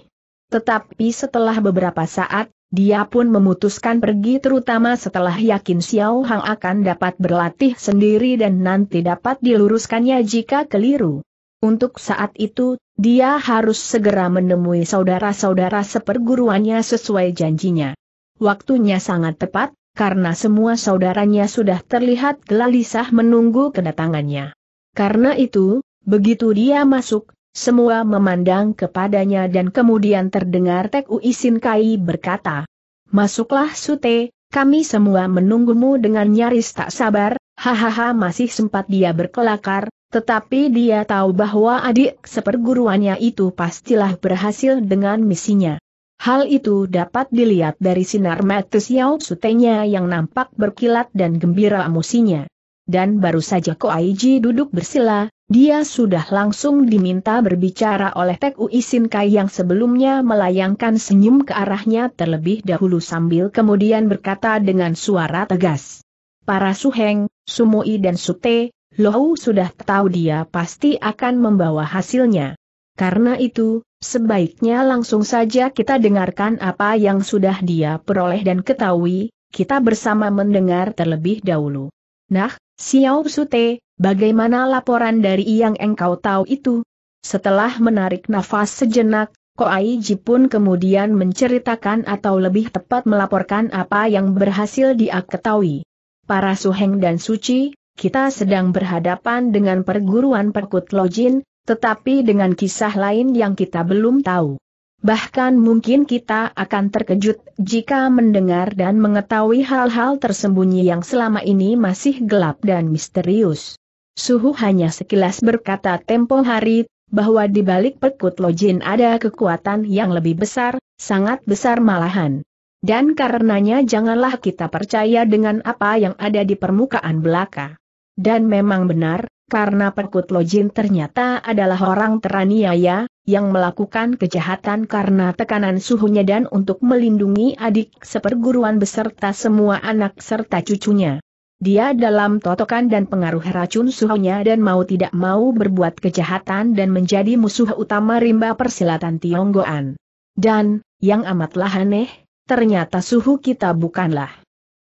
Tetapi setelah beberapa saat, dia pun memutuskan pergi terutama setelah yakin Xiao Hang akan dapat berlatih sendiri dan nanti dapat diluruskannya jika keliru. Untuk saat itu, dia harus segera menemui saudara-saudara seperguruannya sesuai janjinya. Waktunya sangat tepat, karena semua saudaranya sudah terlihat gelisah menunggu kedatangannya. Karena itu, begitu dia masuk, semua memandang kepadanya dan kemudian terdengar Tek Uisin Kai berkata, Masuklah Sute, kami semua menunggumu dengan nyaris tak sabar, hahaha masih sempat dia berkelakar, tetapi dia tahu bahwa adik seperguruannya itu pastilah berhasil dengan misinya. Hal itu dapat dilihat dari sinar mata Xiao Sutenya yang nampak berkilat dan gembira emosinya dan baru saja Ko Koaiji duduk bersila, dia sudah langsung diminta berbicara oleh Tek Ui Kai yang sebelumnya melayangkan senyum ke arahnya terlebih dahulu sambil kemudian berkata dengan suara tegas. Para Suheng, Sumoi dan Sute, Lohu sudah tahu dia pasti akan membawa hasilnya. Karena itu, sebaiknya langsung saja kita dengarkan apa yang sudah dia peroleh dan ketahui, kita bersama mendengar terlebih dahulu. Nah, Xiao Sute, bagaimana laporan dari yang engkau tahu itu? Setelah menarik nafas sejenak, Koai Ji pun kemudian menceritakan atau lebih tepat melaporkan apa yang berhasil dia ketahui. Para suheng dan suci, kita sedang berhadapan dengan perguruan perkut lojin, tetapi dengan kisah lain yang kita belum tahu. Bahkan mungkin kita akan terkejut jika mendengar dan mengetahui hal-hal tersembunyi yang selama ini masih gelap dan misterius. Suhu hanya sekilas berkata tempo hari, bahwa di balik perkut lojin ada kekuatan yang lebih besar, sangat besar malahan. Dan karenanya janganlah kita percaya dengan apa yang ada di permukaan belaka. Dan memang benar, karena Perkut Lojin ternyata adalah orang teraniaya, yang melakukan kejahatan karena tekanan suhunya dan untuk melindungi adik seperguruan beserta semua anak serta cucunya. Dia dalam totokan dan pengaruh racun suhunya dan mau tidak mau berbuat kejahatan dan menjadi musuh utama rimba persilatan Tionggoan. Dan, yang amatlah aneh, ternyata suhu kita bukanlah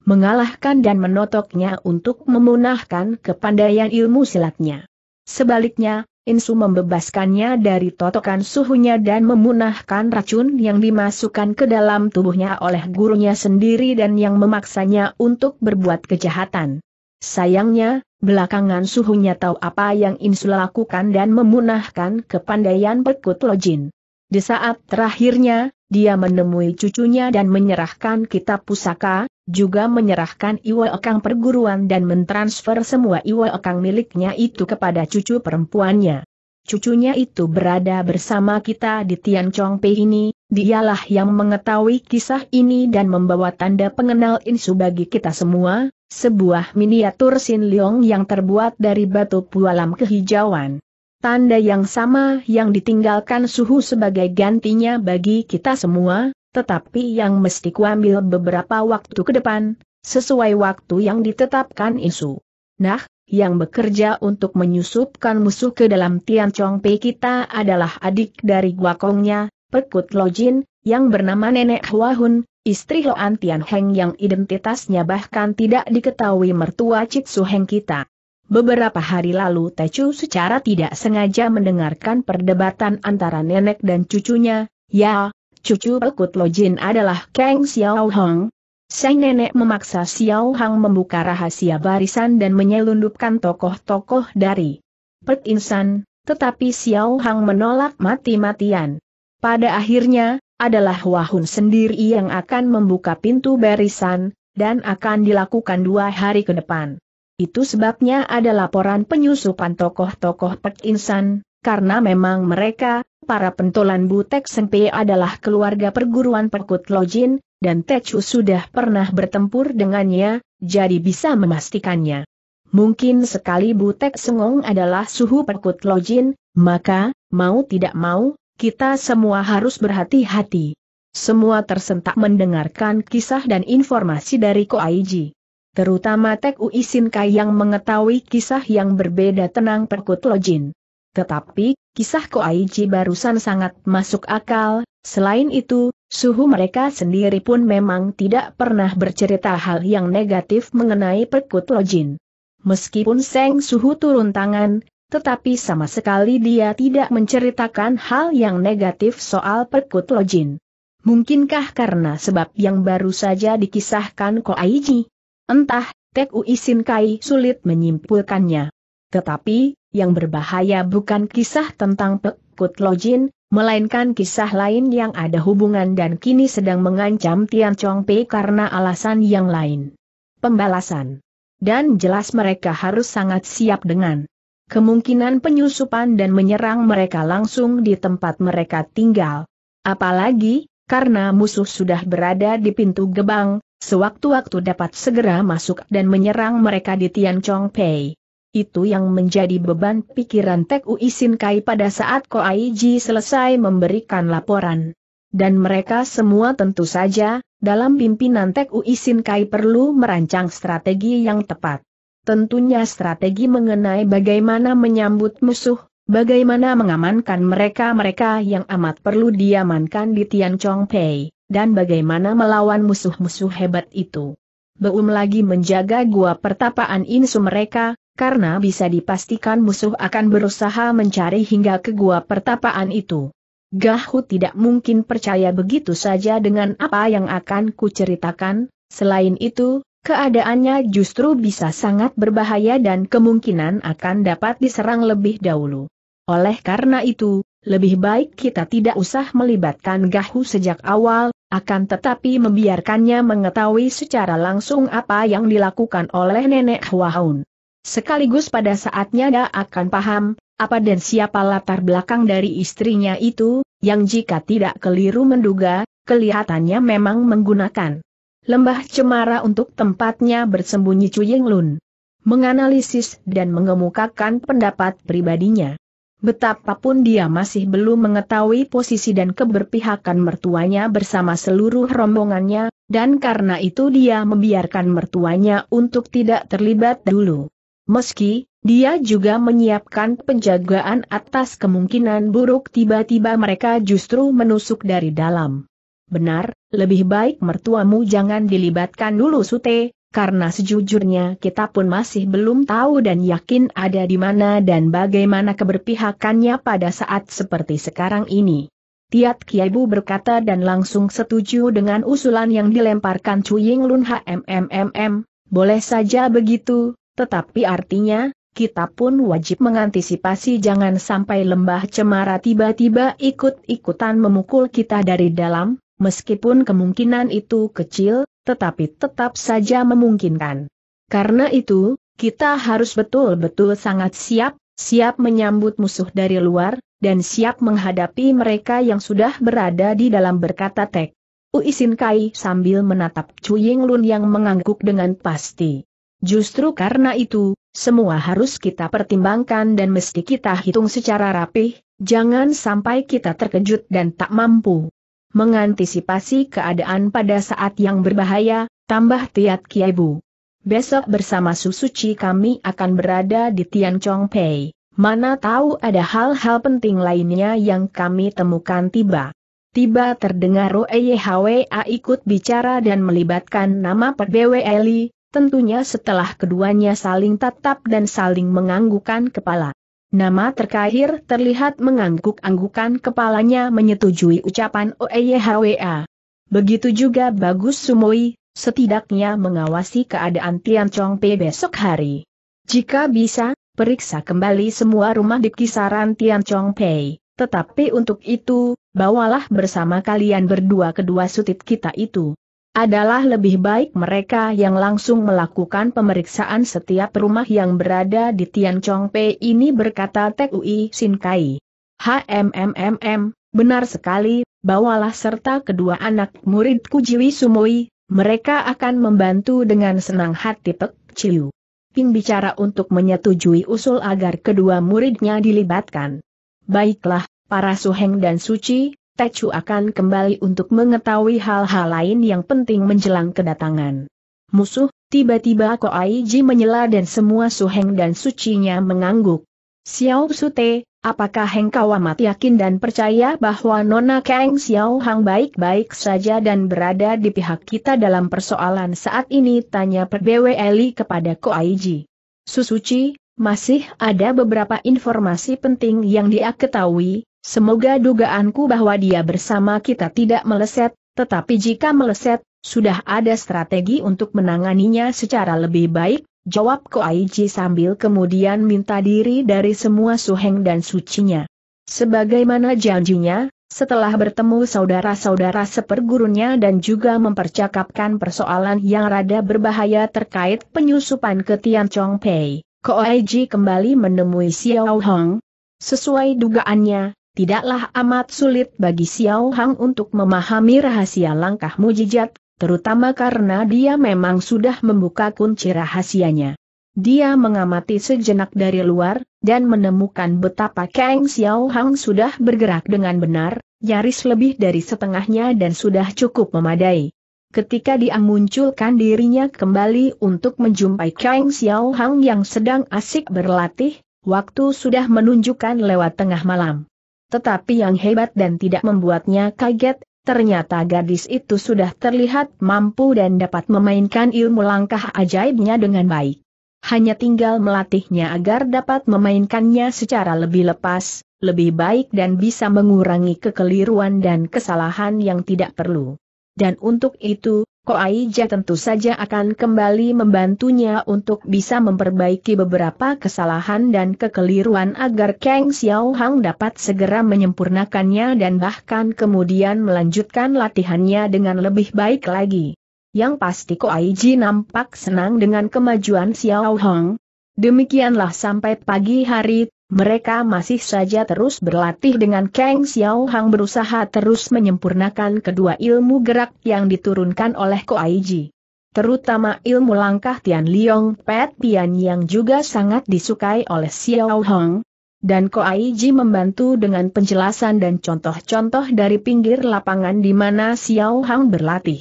mengalahkan dan menotoknya untuk memunahkan kepandaian ilmu silatnya. Sebaliknya, Insu membebaskannya dari totokan suhunya dan memunahkan racun yang dimasukkan ke dalam tubuhnya oleh gurunya sendiri dan yang memaksanya untuk berbuat kejahatan. Sayangnya, belakangan suhunya tahu apa yang Insu lakukan dan memunahkan kepandaian Pekut Lojin. Di saat terakhirnya, dia menemui cucunya dan menyerahkan kitab pusaka, juga menyerahkan Iwa Ekang perguruan dan mentransfer semua Iwa Ekang miliknya itu kepada cucu perempuannya. Cucunya itu berada bersama kita di Tian Chong Pei ini, dialah yang mengetahui kisah ini dan membawa tanda pengenal insu bagi kita semua, sebuah miniatur Sin Leong yang terbuat dari batu pualam kehijauan. Tanda yang sama yang ditinggalkan suhu sebagai gantinya bagi kita semua, tetapi yang mesti kuambil beberapa waktu ke depan, sesuai waktu yang ditetapkan isu. Nah, yang bekerja untuk menyusupkan musuh ke dalam Tian Chong Pei kita adalah adik dari guakongnya, Pekut Lojin, yang bernama Nenek Huahun, istri Loan Tian Heng yang identitasnya bahkan tidak diketahui mertua Cik Su Heng kita. Beberapa hari lalu Tecu secara tidak sengaja mendengarkan perdebatan antara nenek dan cucunya, ya, cucu Bekut Lojin adalah Kang Xiao Hong. Sang nenek memaksa Xiao Hang membuka rahasia barisan dan menyelundupkan tokoh-tokoh dari Pek Insan, tetapi Xiao Hang menolak mati-matian. Pada akhirnya, adalah Wahun sendiri yang akan membuka pintu barisan, dan akan dilakukan dua hari ke depan. Itu sebabnya ada laporan penyusupan tokoh-tokoh Pek Insan, karena memang mereka, para pentolan Butek Sengpe adalah keluarga perguruan Perkut Lojin, dan Techu sudah pernah bertempur dengannya, jadi bisa memastikannya. Mungkin sekali Butek Sengong adalah suhu Perkut Lojin, maka, mau tidak mau, kita semua harus berhati-hati. Semua tersentak mendengarkan kisah dan informasi dari Koaiji. Terutama Tek Uisin Kai yang mengetahui kisah yang berbeda tenang Perkut Lojin. Tetapi, kisah Koaiji barusan sangat masuk akal, selain itu, suhu mereka sendiri pun memang tidak pernah bercerita hal yang negatif mengenai perkut lojin. Meskipun Seng Suhu turun tangan, tetapi sama sekali dia tidak menceritakan hal yang negatif soal perkut lojin. Mungkinkah karena sebab yang baru saja dikisahkan Koaiji? Entah, Tek Uisin Kai sulit menyimpulkannya. Tetapi, yang berbahaya bukan kisah tentang Pekut Lojin, melainkan kisah lain yang ada hubungan dan kini sedang mengancam Tian Chongpei karena alasan yang lain. Pembalasan. Dan jelas mereka harus sangat siap dengan kemungkinan penyusupan dan menyerang mereka langsung di tempat mereka tinggal. Apalagi, karena musuh sudah berada di pintu gebang, sewaktu-waktu dapat segera masuk dan menyerang mereka di Tian Chongpei. Itu yang menjadi beban pikiran Tek Ui Kai pada saat Ko Ji selesai memberikan laporan. Dan mereka semua tentu saja, dalam pimpinan Tek Ui Kai perlu merancang strategi yang tepat. Tentunya strategi mengenai bagaimana menyambut musuh, bagaimana mengamankan mereka-mereka yang amat perlu diamankan di Tian Chong Pei, dan bagaimana melawan musuh-musuh hebat itu. Beum lagi menjaga gua pertapaan insu mereka, karena bisa dipastikan musuh akan berusaha mencari hingga ke gua pertapaan itu. Gahu tidak mungkin percaya begitu saja dengan apa yang akan kuceritakan, selain itu, keadaannya justru bisa sangat berbahaya dan kemungkinan akan dapat diserang lebih dahulu. Oleh karena itu, lebih baik kita tidak usah melibatkan Gahu sejak awal, akan tetapi membiarkannya mengetahui secara langsung apa yang dilakukan oleh nenek Huahun. Sekaligus pada saatnya dia akan paham, apa dan siapa latar belakang dari istrinya itu, yang jika tidak keliru menduga, kelihatannya memang menggunakan lembah cemara untuk tempatnya bersembunyi Cuying Lun. Menganalisis dan mengemukakan pendapat pribadinya. Betapapun dia masih belum mengetahui posisi dan keberpihakan mertuanya bersama seluruh rombongannya, dan karena itu dia membiarkan mertuanya untuk tidak terlibat dulu. Meski, dia juga menyiapkan penjagaan atas kemungkinan buruk tiba-tiba mereka justru menusuk dari dalam. Benar, lebih baik mertuamu jangan dilibatkan dulu Sute, karena sejujurnya kita pun masih belum tahu dan yakin ada di mana dan bagaimana keberpihakannya pada saat seperti sekarang ini. Tiat Kiaibu berkata dan langsung setuju dengan usulan yang dilemparkan Cuying Lun HMMMM, boleh saja begitu, tetapi artinya, kita pun wajib mengantisipasi jangan sampai lembah cemara tiba-tiba ikut-ikutan memukul kita dari dalam, meskipun kemungkinan itu kecil, tetapi tetap saja memungkinkan. Karena itu, kita harus betul-betul sangat siap, siap menyambut musuh dari luar, dan siap menghadapi mereka yang sudah berada di dalam berkata tek. Uisin Kai sambil menatap Chu Ying Lun yang mengangguk dengan pasti. Justru karena itu, semua harus kita pertimbangkan dan mesti kita hitung secara rapih, jangan sampai kita terkejut dan tak mampu. Mengantisipasi keadaan pada saat yang berbahaya, tambah Tiat Kiai Bu. Besok bersama Susuci kami akan berada di Tian Chong Pei. Mana tahu ada hal-hal penting lainnya yang kami temukan tiba. Tiba terdengar Roe Yhwa ikut bicara dan melibatkan nama Pak Eli, tentunya setelah keduanya saling tatap dan saling menganggukan kepala. Nama terakhir terlihat mengangguk-anggukan kepalanya menyetujui ucapan OEYHWA. Begitu juga Bagus Sumoi, setidaknya mengawasi keadaan Tian Chong Pei besok hari. Jika bisa, periksa kembali semua rumah di kisaran Tian Chong Pei. Tetapi untuk itu, bawalah bersama kalian berdua kedua sutit kita itu. Adalah lebih baik mereka yang langsung melakukan pemeriksaan setiap rumah yang berada di Tian Chong Pei ini berkata Tek Ui Sin Kai. HMMMM, benar sekali, bawalah serta kedua anak muridku Jiwi Sumoi, mereka akan membantu dengan senang hati Pek Ciu. Ping bicara untuk menyetujui usul agar kedua muridnya dilibatkan. Baiklah, para suheng dan suci, Tecu akan kembali untuk mengetahui hal-hal lain yang penting menjelang kedatangan. Musuh, tiba-tiba Koaiji menyela dan semua Suheng dan Sucinya mengangguk. Xiao Sute, apakah Heng amat yakin dan percaya bahwa Nona Kang Xiao Hang baik-baik saja dan berada di pihak kita dalam persoalan saat ini? Tanya PBW Eli kepada Koaiji. Susuci, masih ada beberapa informasi penting yang dia ketahui, Semoga dugaanku bahwa dia bersama kita tidak meleset, tetapi jika meleset, sudah ada strategi untuk menanganinya secara lebih baik, jawab Ko Koaiji sambil kemudian minta diri dari semua suheng dan sucinya. Sebagaimana janjinya, setelah bertemu saudara-saudara sepergurunya dan juga mempercakapkan persoalan yang rada berbahaya terkait penyusupan ke Tian Chong Pei, Ko Koaiji kembali menemui Xiao Hong. Sesuai dugaannya, tidaklah amat sulit bagi Xiao Hang untuk memahami rahasia langkah mujizat, terutama karena dia memang sudah membuka kunci rahasianya. Dia mengamati sejenak dari luar, dan menemukan betapa Kang Xiao Hang sudah bergerak dengan benar, nyaris lebih dari setengahnya dan sudah cukup memadai. Ketika dia munculkan dirinya kembali untuk menjumpai Kang Xiao Hang yang sedang asik berlatih, waktu sudah menunjukkan lewat tengah malam. Tetapi yang hebat dan tidak membuatnya kaget, ternyata gadis itu sudah terlihat mampu dan dapat memainkan ilmu langkah ajaibnya dengan baik. Hanya tinggal melatihnya agar dapat memainkannya secara lebih lepas, lebih baik dan bisa mengurangi kekeliruan dan kesalahan yang tidak perlu. Dan untuk itu, Ko Koaija tentu saja akan kembali membantunya untuk bisa memperbaiki beberapa kesalahan dan kekeliruan agar Kang Xiao Hang dapat segera menyempurnakannya dan bahkan kemudian melanjutkan latihannya dengan lebih baik lagi. Yang pasti Koaiji nampak senang dengan kemajuan Xiao Hang. Demikianlah sampai pagi hari, mereka masih saja terus berlatih dengan Kang Xiao Hang berusaha terus menyempurnakan kedua ilmu gerak yang diturunkan oleh Ko Ji, Terutama ilmu langkah Tian Liong Pet Pian yang juga sangat disukai oleh Xiao Hang. Dan Ko Ji membantu dengan penjelasan dan contoh-contoh dari pinggir lapangan di mana Xiao Hang berlatih.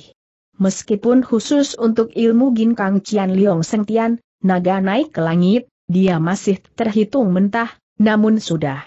Meskipun khusus untuk ilmu Ginkang Tian Liong Tian, naga naik ke langit, dia masih terhitung mentah, namun sudah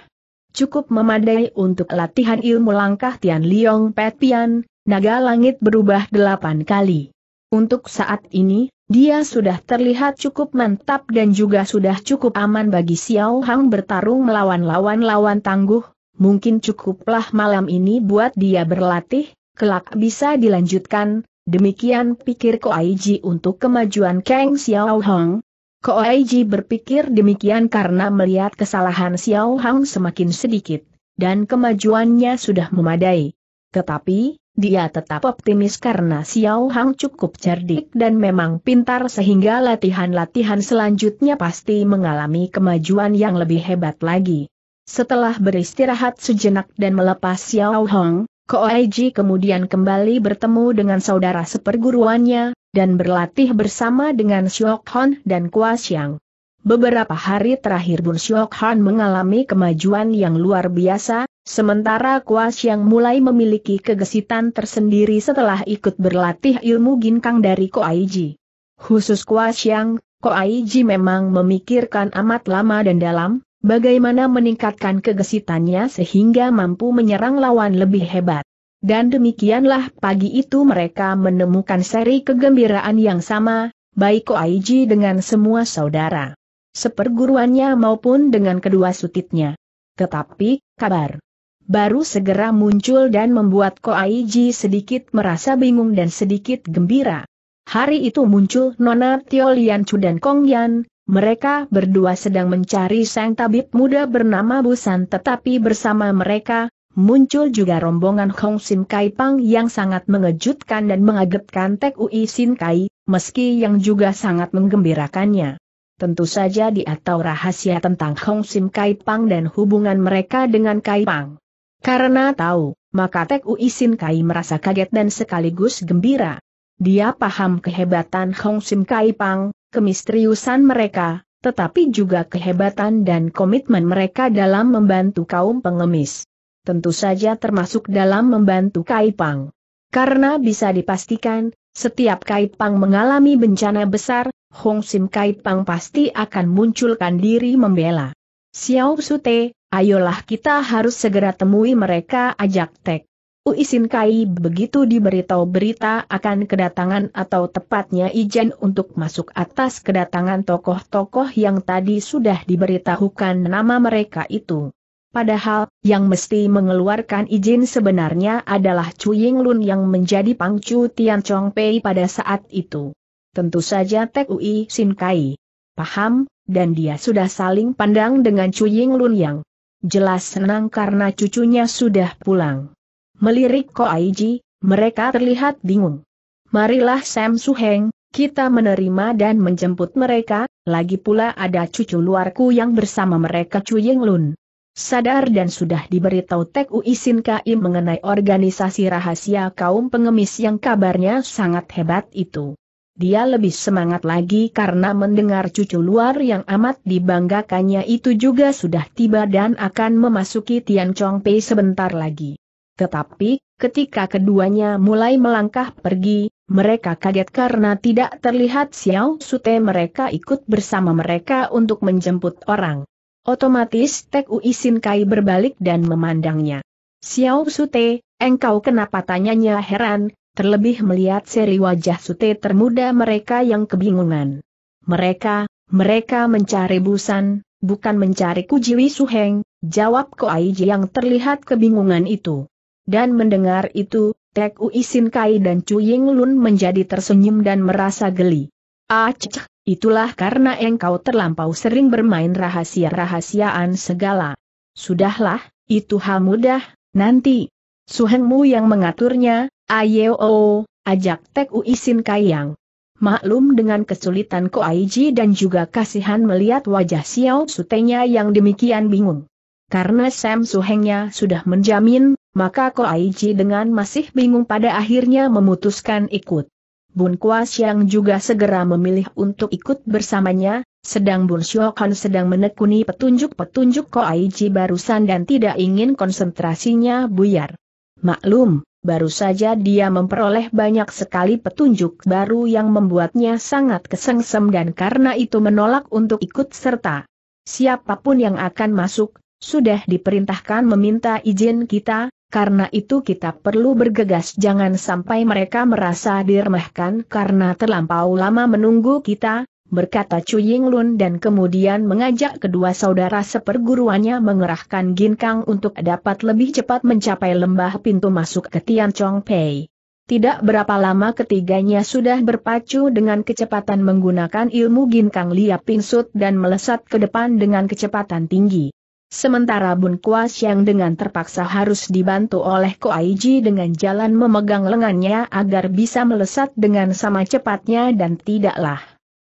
cukup memadai untuk latihan ilmu langkah Tian Liong Petian, naga langit berubah delapan kali. Untuk saat ini, dia sudah terlihat cukup mantap dan juga sudah cukup aman bagi Xiao Hang bertarung melawan lawan-lawan tangguh, mungkin cukuplah malam ini buat dia berlatih, kelak bisa dilanjutkan, demikian pikir Aiji untuk kemajuan Kang Xiao Hang, Koaiji berpikir demikian karena melihat kesalahan Xiao Hang semakin sedikit, dan kemajuannya sudah memadai. Tetapi, dia tetap optimis karena Xiao Hang cukup cerdik dan memang pintar sehingga latihan-latihan selanjutnya pasti mengalami kemajuan yang lebih hebat lagi. Setelah beristirahat sejenak dan melepas Xiao Hang, Koaiji kemudian kembali bertemu dengan saudara seperguruannya, dan berlatih bersama dengan Siok Hon dan Kua Xiang. Beberapa hari terakhir Bun Shiok Hon mengalami kemajuan yang luar biasa, sementara Kua Xiang mulai memiliki kegesitan tersendiri setelah ikut berlatih ilmu ginkang dari Ko Aiji. Khusus Kua Xiang, Aiji memang memikirkan amat lama dan dalam, bagaimana meningkatkan kegesitannya sehingga mampu menyerang lawan lebih hebat. Dan demikianlah pagi itu mereka menemukan seri kegembiraan yang sama, baik Koaiji dengan semua saudara. Seperguruannya maupun dengan kedua sutitnya. Tetapi, kabar baru segera muncul dan membuat Koaiji sedikit merasa bingung dan sedikit gembira. Hari itu muncul Nona Tio Lian Chu dan Kong Yan, mereka berdua sedang mencari sang tabib muda bernama Busan tetapi bersama mereka, Muncul juga rombongan Hong Sim Kai Pang yang sangat mengejutkan dan mengagetkan Tek Ui Sin Kai, meski yang juga sangat menggembirakannya. Tentu saja di atau rahasia tentang Hong Sim Kai Pang dan hubungan mereka dengan Kai Pang. Karena tahu, maka Tek Ui Sin Kai merasa kaget dan sekaligus gembira. Dia paham kehebatan Hong Sim Kai Pang, kemisteriusan mereka, tetapi juga kehebatan dan komitmen mereka dalam membantu kaum pengemis tentu saja termasuk dalam membantu Kaipang. Karena bisa dipastikan, setiap Kaipang mengalami bencana besar, Hong Sim Kaipang pasti akan munculkan diri membela. Xiao Sute, ayolah kita harus segera temui mereka ajak Tek. Uisin Kai begitu diberitahu berita akan kedatangan atau tepatnya izin untuk masuk atas kedatangan tokoh-tokoh yang tadi sudah diberitahukan nama mereka itu. Padahal, yang mesti mengeluarkan izin sebenarnya adalah Chu Ying Lun yang menjadi pangcu Tian Chong Pei pada saat itu. Tentu saja Tek Ui Sin Kai paham, dan dia sudah saling pandang dengan Chu Ying Lun yang jelas senang karena cucunya sudah pulang. Melirik Ko Ai Ji, mereka terlihat bingung. Marilah Sam Su Heng, kita menerima dan menjemput mereka, lagi pula ada cucu luarku yang bersama mereka Chu Ying Lun. Sadar dan sudah diberitahu Tek Uisin Kai mengenai organisasi rahasia kaum pengemis yang kabarnya sangat hebat itu. Dia lebih semangat lagi karena mendengar cucu luar yang amat dibanggakannya itu juga sudah tiba dan akan memasuki Tian Chong Pei sebentar lagi. Tetapi, ketika keduanya mulai melangkah pergi, mereka kaget karena tidak terlihat Xiao Sute mereka ikut bersama mereka untuk menjemput orang. Otomatis Tek U Isin Kai berbalik dan memandangnya. Xiao Sute, engkau kenapa tanyanya heran, terlebih melihat seri wajah Sute termuda mereka yang kebingungan. Mereka, mereka mencari busan, bukan mencari kujiwi suheng, jawab Ji yang terlihat kebingungan itu. Dan mendengar itu, Tek U Isin Kai dan Chu Ying Lun menjadi tersenyum dan merasa geli. Ah cek, Itulah karena engkau terlampau sering bermain rahasia-rahasiaan segala. Sudahlah, itu hal mudah, nanti. Suhengmu yang mengaturnya, ayo, ajak Tek Uisin Kayang. Maklum dengan kesulitan Koaiji dan juga kasihan melihat wajah Xiao Sutenya yang demikian bingung. Karena Sam Suhengnya sudah menjamin, maka Ko Koaiji dengan masih bingung pada akhirnya memutuskan ikut. Bun Kuasiang juga segera memilih untuk ikut bersamanya, sedang Bun Shiokan sedang menekuni petunjuk-petunjuk Ko Koaiji barusan dan tidak ingin konsentrasinya buyar. Maklum, baru saja dia memperoleh banyak sekali petunjuk baru yang membuatnya sangat kesengsem dan karena itu menolak untuk ikut serta. Siapapun yang akan masuk, sudah diperintahkan meminta izin kita, karena itu kita perlu bergegas jangan sampai mereka merasa diremehkan karena terlampau lama menunggu kita, berkata Chu Lun dan kemudian mengajak kedua saudara seperguruannya mengerahkan ginkang untuk dapat lebih cepat mencapai lembah pintu masuk ke Tian Chong Pei. Tidak berapa lama ketiganya sudah berpacu dengan kecepatan menggunakan ilmu ginkang liap pingsut dan melesat ke depan dengan kecepatan tinggi. Sementara Bun Kuas yang dengan terpaksa harus dibantu oleh Ko Aiji dengan jalan memegang lengannya agar bisa melesat dengan sama cepatnya dan tidaklah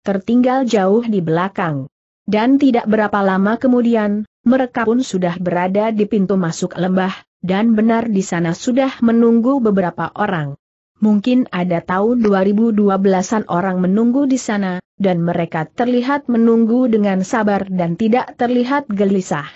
tertinggal jauh di belakang. Dan tidak berapa lama kemudian, mereka pun sudah berada di pintu masuk lembah, dan benar di sana sudah menunggu beberapa orang. Mungkin ada tahun 2012-an orang menunggu di sana, dan mereka terlihat menunggu dengan sabar dan tidak terlihat gelisah.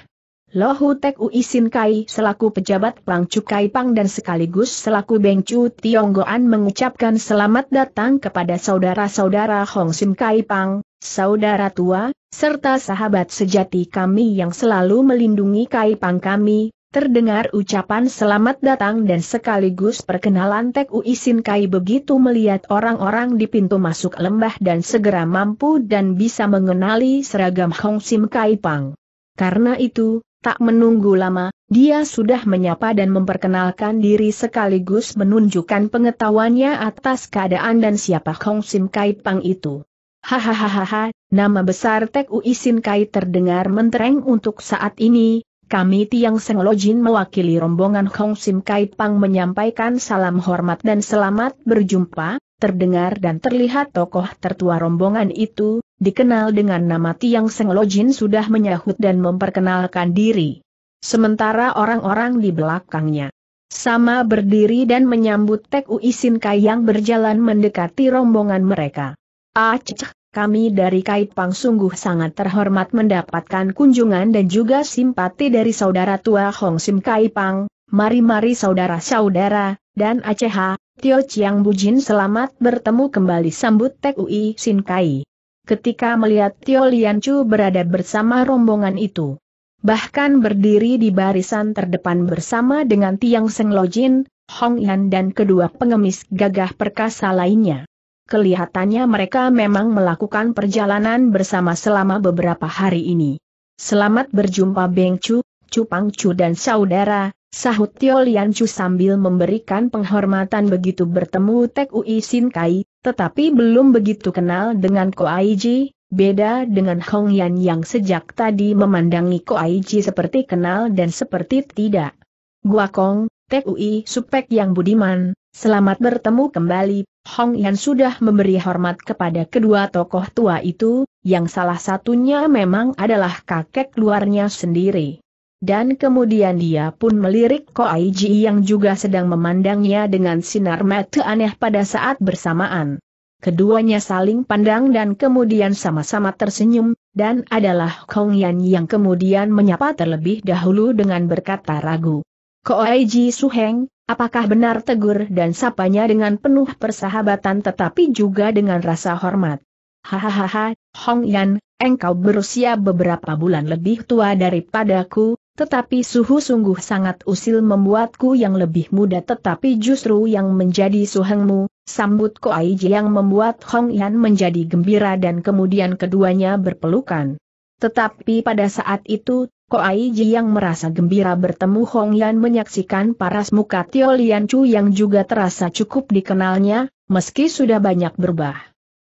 Lohu Tek Uisin Kai selaku pejabat Pang Cukai Pang dan sekaligus selaku Bengcu Tionggoan mengucapkan selamat datang kepada saudara-saudara Hong Sim Kai Pang, saudara tua, serta sahabat sejati kami yang selalu melindungi Kai Pang kami, Terdengar ucapan selamat datang dan sekaligus perkenalan Tek Uisin Kai begitu melihat orang-orang di pintu masuk lembah dan segera mampu dan bisa mengenali seragam Hong Sim Kai Pang. Karena itu, Tak menunggu lama, dia sudah menyapa dan memperkenalkan diri sekaligus menunjukkan pengetahuannya atas keadaan dan siapa Hong Sim Kai Pang itu. Hahaha, nama besar Tek Ui Sim Kai terdengar mentereng untuk saat ini, kami Tiang Seng Lojin mewakili rombongan Hong Sim Kai Pang menyampaikan salam hormat dan selamat berjumpa, terdengar dan terlihat tokoh tertua rombongan itu, dikenal dengan nama Tiang Seng Lojin sudah menyahut dan memperkenalkan diri. Sementara orang-orang di belakangnya sama berdiri dan menyambut Tek Ui Sin Kai yang berjalan mendekati rombongan mereka. Aceh, kami dari Kai Pang sungguh sangat terhormat mendapatkan kunjungan dan juga simpati dari saudara tua Hong Sim Kai Pang. mari-mari saudara-saudara, dan Aceh, Tio Chiang Bujin selamat bertemu kembali sambut Tek Ui Sin Kai ketika melihat Tio Chu berada bersama rombongan itu. Bahkan berdiri di barisan terdepan bersama dengan Tiang Seng Lojin, Hong Yan dan kedua pengemis gagah perkasa lainnya. Kelihatannya mereka memang melakukan perjalanan bersama selama beberapa hari ini. Selamat berjumpa Beng Chu, Chu Pang Chu dan saudara, sahut Tio Lian Chu sambil memberikan penghormatan begitu bertemu Tek Ui Sin Kai, tetapi belum begitu kenal dengan Ko Aiji, beda dengan Hong Yan yang sejak tadi memandangi Ko Aiji seperti kenal dan seperti tidak. Gua Kong, Tui Supek yang budiman, selamat bertemu kembali. Hong Yan sudah memberi hormat kepada kedua tokoh tua itu, yang salah satunya memang adalah kakek luarnya sendiri. Dan kemudian dia pun melirik Ko Koaiji yang juga sedang memandangnya dengan sinar mata aneh pada saat bersamaan. Keduanya saling pandang dan kemudian sama-sama tersenyum, dan adalah Kong Yan yang kemudian menyapa terlebih dahulu dengan berkata ragu. Ko Koaiji Suheng, apakah benar tegur dan sapanya dengan penuh persahabatan tetapi juga dengan rasa hormat? Hahaha, Hong Yan, engkau berusia beberapa bulan lebih tua daripadaku, tetapi suhu sungguh sangat usil membuatku yang lebih muda tetapi justru yang menjadi suhengmu, sambut Ko Koai yang membuat Hong Yan menjadi gembira dan kemudian keduanya berpelukan. Tetapi pada saat itu, Ko Koai yang merasa gembira bertemu Hong Yan menyaksikan paras muka Tio Lian Chu yang juga terasa cukup dikenalnya, meski sudah banyak berubah.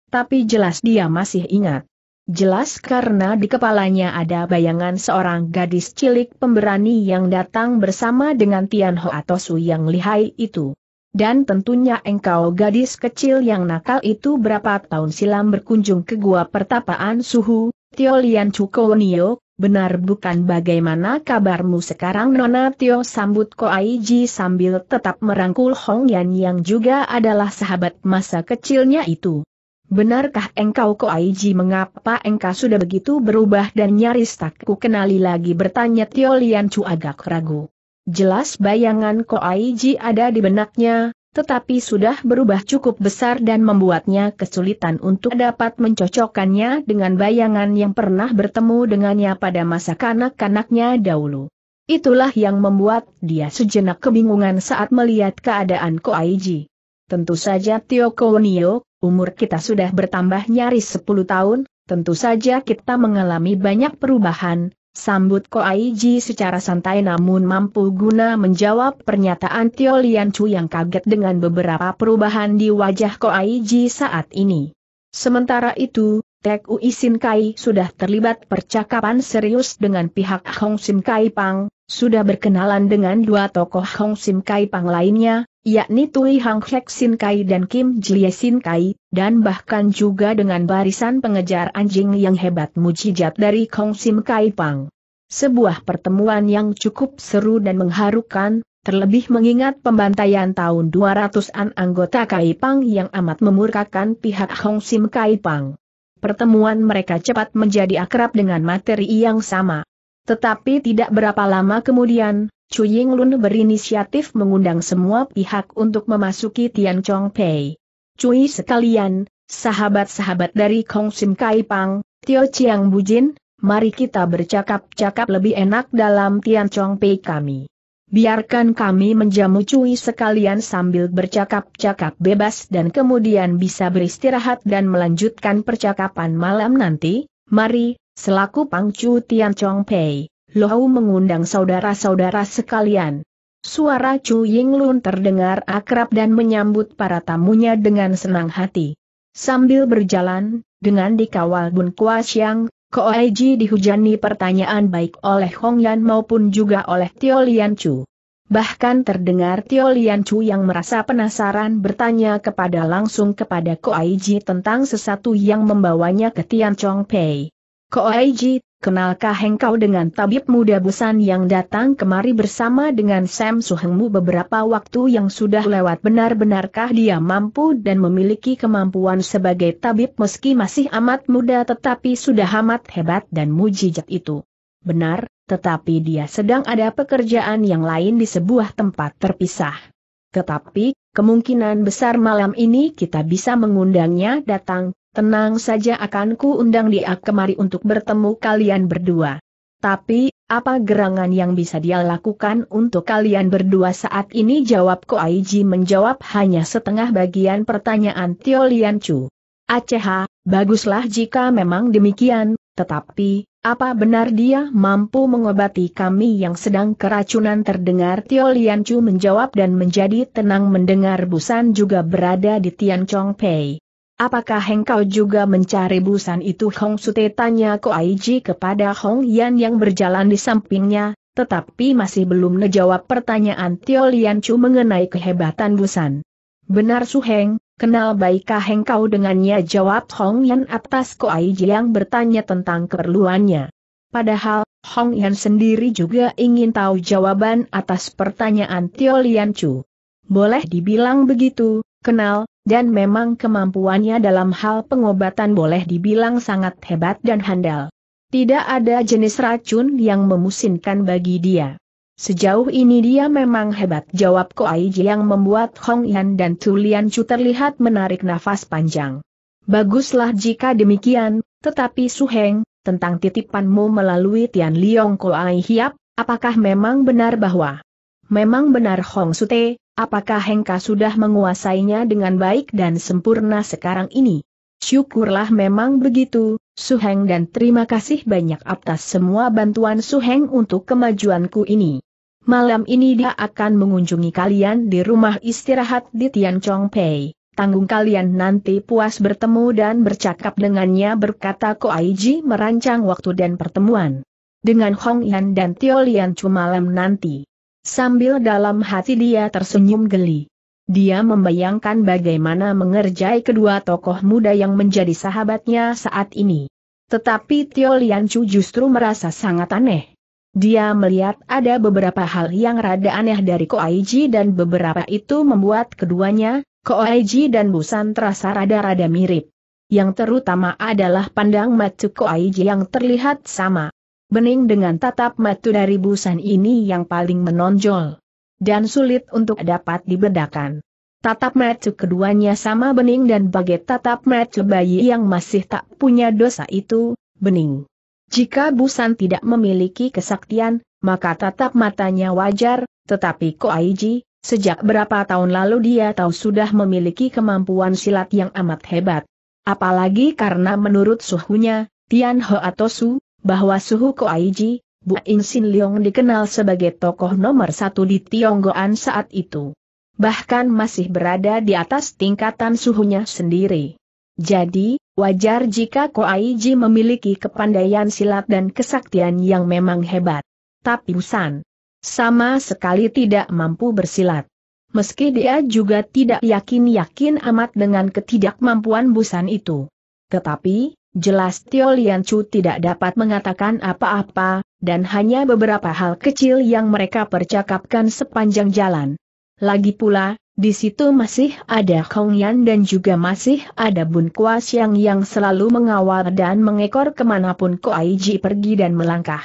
Tapi jelas dia masih ingat. Jelas karena di kepalanya ada bayangan seorang gadis cilik pemberani yang datang bersama dengan Tianho atau Su yang lihai itu. Dan tentunya engkau gadis kecil yang nakal itu berapa tahun silam berkunjung ke gua pertapaan suhu, Tio Lian Chukonio, benar bukan bagaimana kabarmu sekarang Nona Tio sambut Ko Aiji sambil tetap merangkul Hong Yan yang juga adalah sahabat masa kecilnya itu. Benarkah engkau Ko Aiji mengapa engkau sudah begitu berubah dan nyaris tak ku kenali lagi bertanya Tio Lian Chu agak ragu. Jelas bayangan Ko Aiji ada di benaknya, tetapi sudah berubah cukup besar dan membuatnya kesulitan untuk dapat mencocokkannya dengan bayangan yang pernah bertemu dengannya pada masa kanak-kanaknya dahulu. Itulah yang membuat dia sejenak kebingungan saat melihat keadaan Ko Aiji. Tentu saja Tio Kounio Umur kita sudah bertambah nyaris 10 tahun, tentu saja kita mengalami banyak perubahan, sambut Ko Koaiji secara santai namun mampu guna menjawab pernyataan Tio Lian Chu yang kaget dengan beberapa perubahan di wajah Ko Koaiji saat ini. Sementara itu, Tek Ui Sin Kai sudah terlibat percakapan serius dengan pihak Hong Sim Kai Pang, sudah berkenalan dengan dua tokoh Hong Sim Kai Pang lainnya, yakni Tui Hang Hek Sin Kai dan Kim Jie Sin Kai, dan bahkan juga dengan barisan pengejar anjing yang hebat mujijat dari Kong Sim Kai Pang. Sebuah pertemuan yang cukup seru dan mengharukan, terlebih mengingat pembantaian tahun 200-an anggota Kai Pang yang amat memurkakan pihak Hong Sim Kai Pang. Pertemuan mereka cepat menjadi akrab dengan materi yang sama. Tetapi tidak berapa lama kemudian, Chu Ying Lun berinisiatif mengundang semua pihak untuk memasuki Tian Chong Pei. Cui sekalian, sahabat-sahabat dari Kong Sim Kai Pang, Tio Chiang Bujin, mari kita bercakap-cakap lebih enak dalam Tian Chong Pei kami. Biarkan kami menjamu Cui sekalian sambil bercakap-cakap bebas dan kemudian bisa beristirahat dan melanjutkan percakapan malam nanti, mari, selaku Pang Chu Tian Chong Pei. Lohau mengundang saudara-saudara sekalian. Suara Chu Ying Lun terdengar akrab dan menyambut para tamunya dengan senang hati. Sambil berjalan, dengan dikawal Bun Ai Ji dihujani pertanyaan baik oleh Hong Yan maupun juga oleh Tio Lian Chu. Bahkan terdengar Tio Lian Chu yang merasa penasaran bertanya kepada langsung kepada Ji tentang sesuatu yang membawanya ke Tian Chong Pei. Aiji, kenalkah engkau dengan tabib muda Busan yang datang kemari bersama dengan Sam Suhengmu beberapa waktu yang sudah lewat benar-benarkah dia mampu dan memiliki kemampuan sebagai tabib meski masih amat muda tetapi sudah amat hebat dan mujizat itu. Benar, tetapi dia sedang ada pekerjaan yang lain di sebuah tempat terpisah. Tetapi, kemungkinan besar malam ini kita bisa mengundangnya datang, Tenang saja akan ku undang dia kemari untuk bertemu kalian berdua. Tapi, apa gerangan yang bisa dia lakukan untuk kalian berdua saat ini? Jawab Aiji menjawab hanya setengah bagian pertanyaan Tio Lian Chu. Aceh, baguslah jika memang demikian, tetapi, apa benar dia mampu mengobati kami yang sedang keracunan terdengar Tio Lian Chu menjawab dan menjadi tenang mendengar Busan juga berada di Tian Chong Pei. Apakah engkau juga mencari busan itu Hong Sute tanya Ko Aiji kepada Hong Yan yang berjalan di sampingnya, tetapi masih belum menjawab pertanyaan Tio Lian Chu mengenai kehebatan busan. Benar Su Heng, kenal baikkah engkau dengannya jawab Hong Yan atas Ko Aiji yang bertanya tentang keperluannya. Padahal, Hong Yan sendiri juga ingin tahu jawaban atas pertanyaan Tio Lian Chu. Boleh dibilang begitu, kenal, dan memang kemampuannya dalam hal pengobatan boleh dibilang sangat hebat dan handal. Tidak ada jenis racun yang memusinkan bagi dia. Sejauh ini dia memang hebat jawab Ko Koaiji yang membuat Hong Yan dan Tulian Chu terlihat menarik nafas panjang. Baguslah jika demikian, tetapi Su Heng, tentang titipanmu melalui Tian Liong Koai Hiap, apakah memang benar bahwa Memang benar Hong Sute, Apakah Hengka sudah menguasainya dengan baik dan sempurna sekarang ini? Syukurlah memang begitu, Su Heng dan terima kasih banyak atas semua bantuan Su Heng untuk kemajuanku ini. Malam ini dia akan mengunjungi kalian di rumah istirahat di Tian Pei. Tanggung kalian nanti puas bertemu dan bercakap dengannya berkata Ko Ji merancang waktu dan pertemuan. Dengan Hong Yan dan Tio Lian Chu malam nanti sambil dalam hati dia tersenyum geli. Dia membayangkan bagaimana mengerjai kedua tokoh muda yang menjadi sahabatnya saat ini. Tetapi Tio Chu justru merasa sangat aneh. Dia melihat ada beberapa hal yang rada aneh dari Koaiji dan beberapa itu membuat keduanya, Koaiji dan Busan terasa rada-rada mirip. Yang terutama adalah pandang mata Aiji yang terlihat sama bening dengan tatap matu dari busan ini yang paling menonjol. Dan sulit untuk dapat dibedakan. Tatap matu keduanya sama bening dan bagai tatap matu bayi yang masih tak punya dosa itu, bening. Jika busan tidak memiliki kesaktian, maka tatap matanya wajar, tetapi Ko Aiji, sejak berapa tahun lalu dia tahu sudah memiliki kemampuan silat yang amat hebat. Apalagi karena menurut suhunya, Tian Ho atau Su bahwa Suhu Koaiji, Bu Insin Sin Leong dikenal sebagai tokoh nomor satu di Tionggoan saat itu. Bahkan masih berada di atas tingkatan suhunya sendiri. Jadi, wajar jika Koaiji memiliki kepandaian silat dan kesaktian yang memang hebat. Tapi Busan sama sekali tidak mampu bersilat. Meski dia juga tidak yakin-yakin amat dengan ketidakmampuan Busan itu. Tetapi, Jelas Tio Lian Chu tidak dapat mengatakan apa-apa, dan hanya beberapa hal kecil yang mereka percakapkan sepanjang jalan. Lagi pula, di situ masih ada Hong Yan dan juga masih ada Bun Kua Siang yang selalu mengawal dan mengekor kemanapun Ko Koaiji pergi dan melangkah.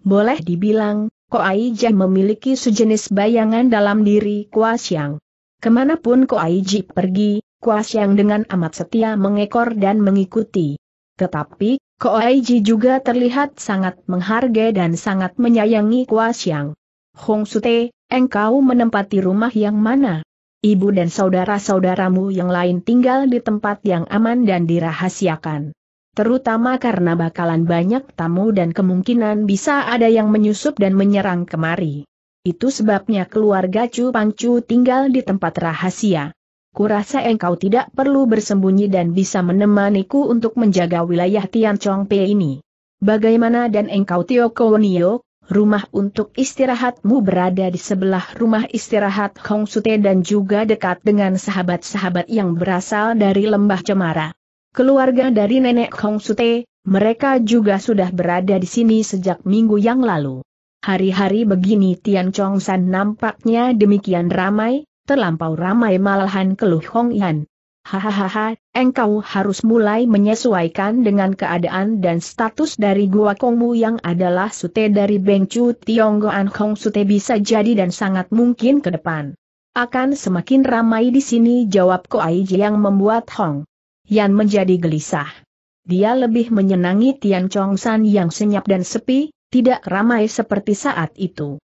Boleh dibilang, Ko Ji memiliki sejenis bayangan dalam diri Kua Siang. Kemanapun Koaiji pergi, Kua Siang dengan amat setia mengekor dan mengikuti. Tetapi, Koaiji juga terlihat sangat menghargai dan sangat menyayangi Kuasiang. Hong Sute, engkau menempati rumah yang mana? Ibu dan saudara-saudaramu yang lain tinggal di tempat yang aman dan dirahasiakan. Terutama karena bakalan banyak tamu dan kemungkinan bisa ada yang menyusup dan menyerang kemari. Itu sebabnya keluarga Chu Pangcu tinggal di tempat rahasia kurasa engkau tidak perlu bersembunyi dan bisa menemaniku untuk menjaga wilayah Tian Chong Pei ini. Bagaimana dan engkau Tio Kowonio, rumah untuk istirahatmu berada di sebelah rumah istirahat Hong Sute dan juga dekat dengan sahabat-sahabat yang berasal dari Lembah Cemara. Keluarga dari nenek Hong Sute, mereka juga sudah berada di sini sejak minggu yang lalu. Hari-hari begini Tian Chong San nampaknya demikian ramai, terlampau ramai malahan keluh Hong Yan. Hahaha, engkau harus mulai menyesuaikan dengan keadaan dan status dari gua Kongmu yang adalah sute dari Bengcu Tionggoan Hong Sute bisa jadi dan sangat mungkin ke depan. Akan semakin ramai di sini jawab Ko Koaiji yang membuat Hong Yan menjadi gelisah. Dia lebih menyenangi Tian Chong San yang senyap dan sepi, tidak ramai seperti saat itu.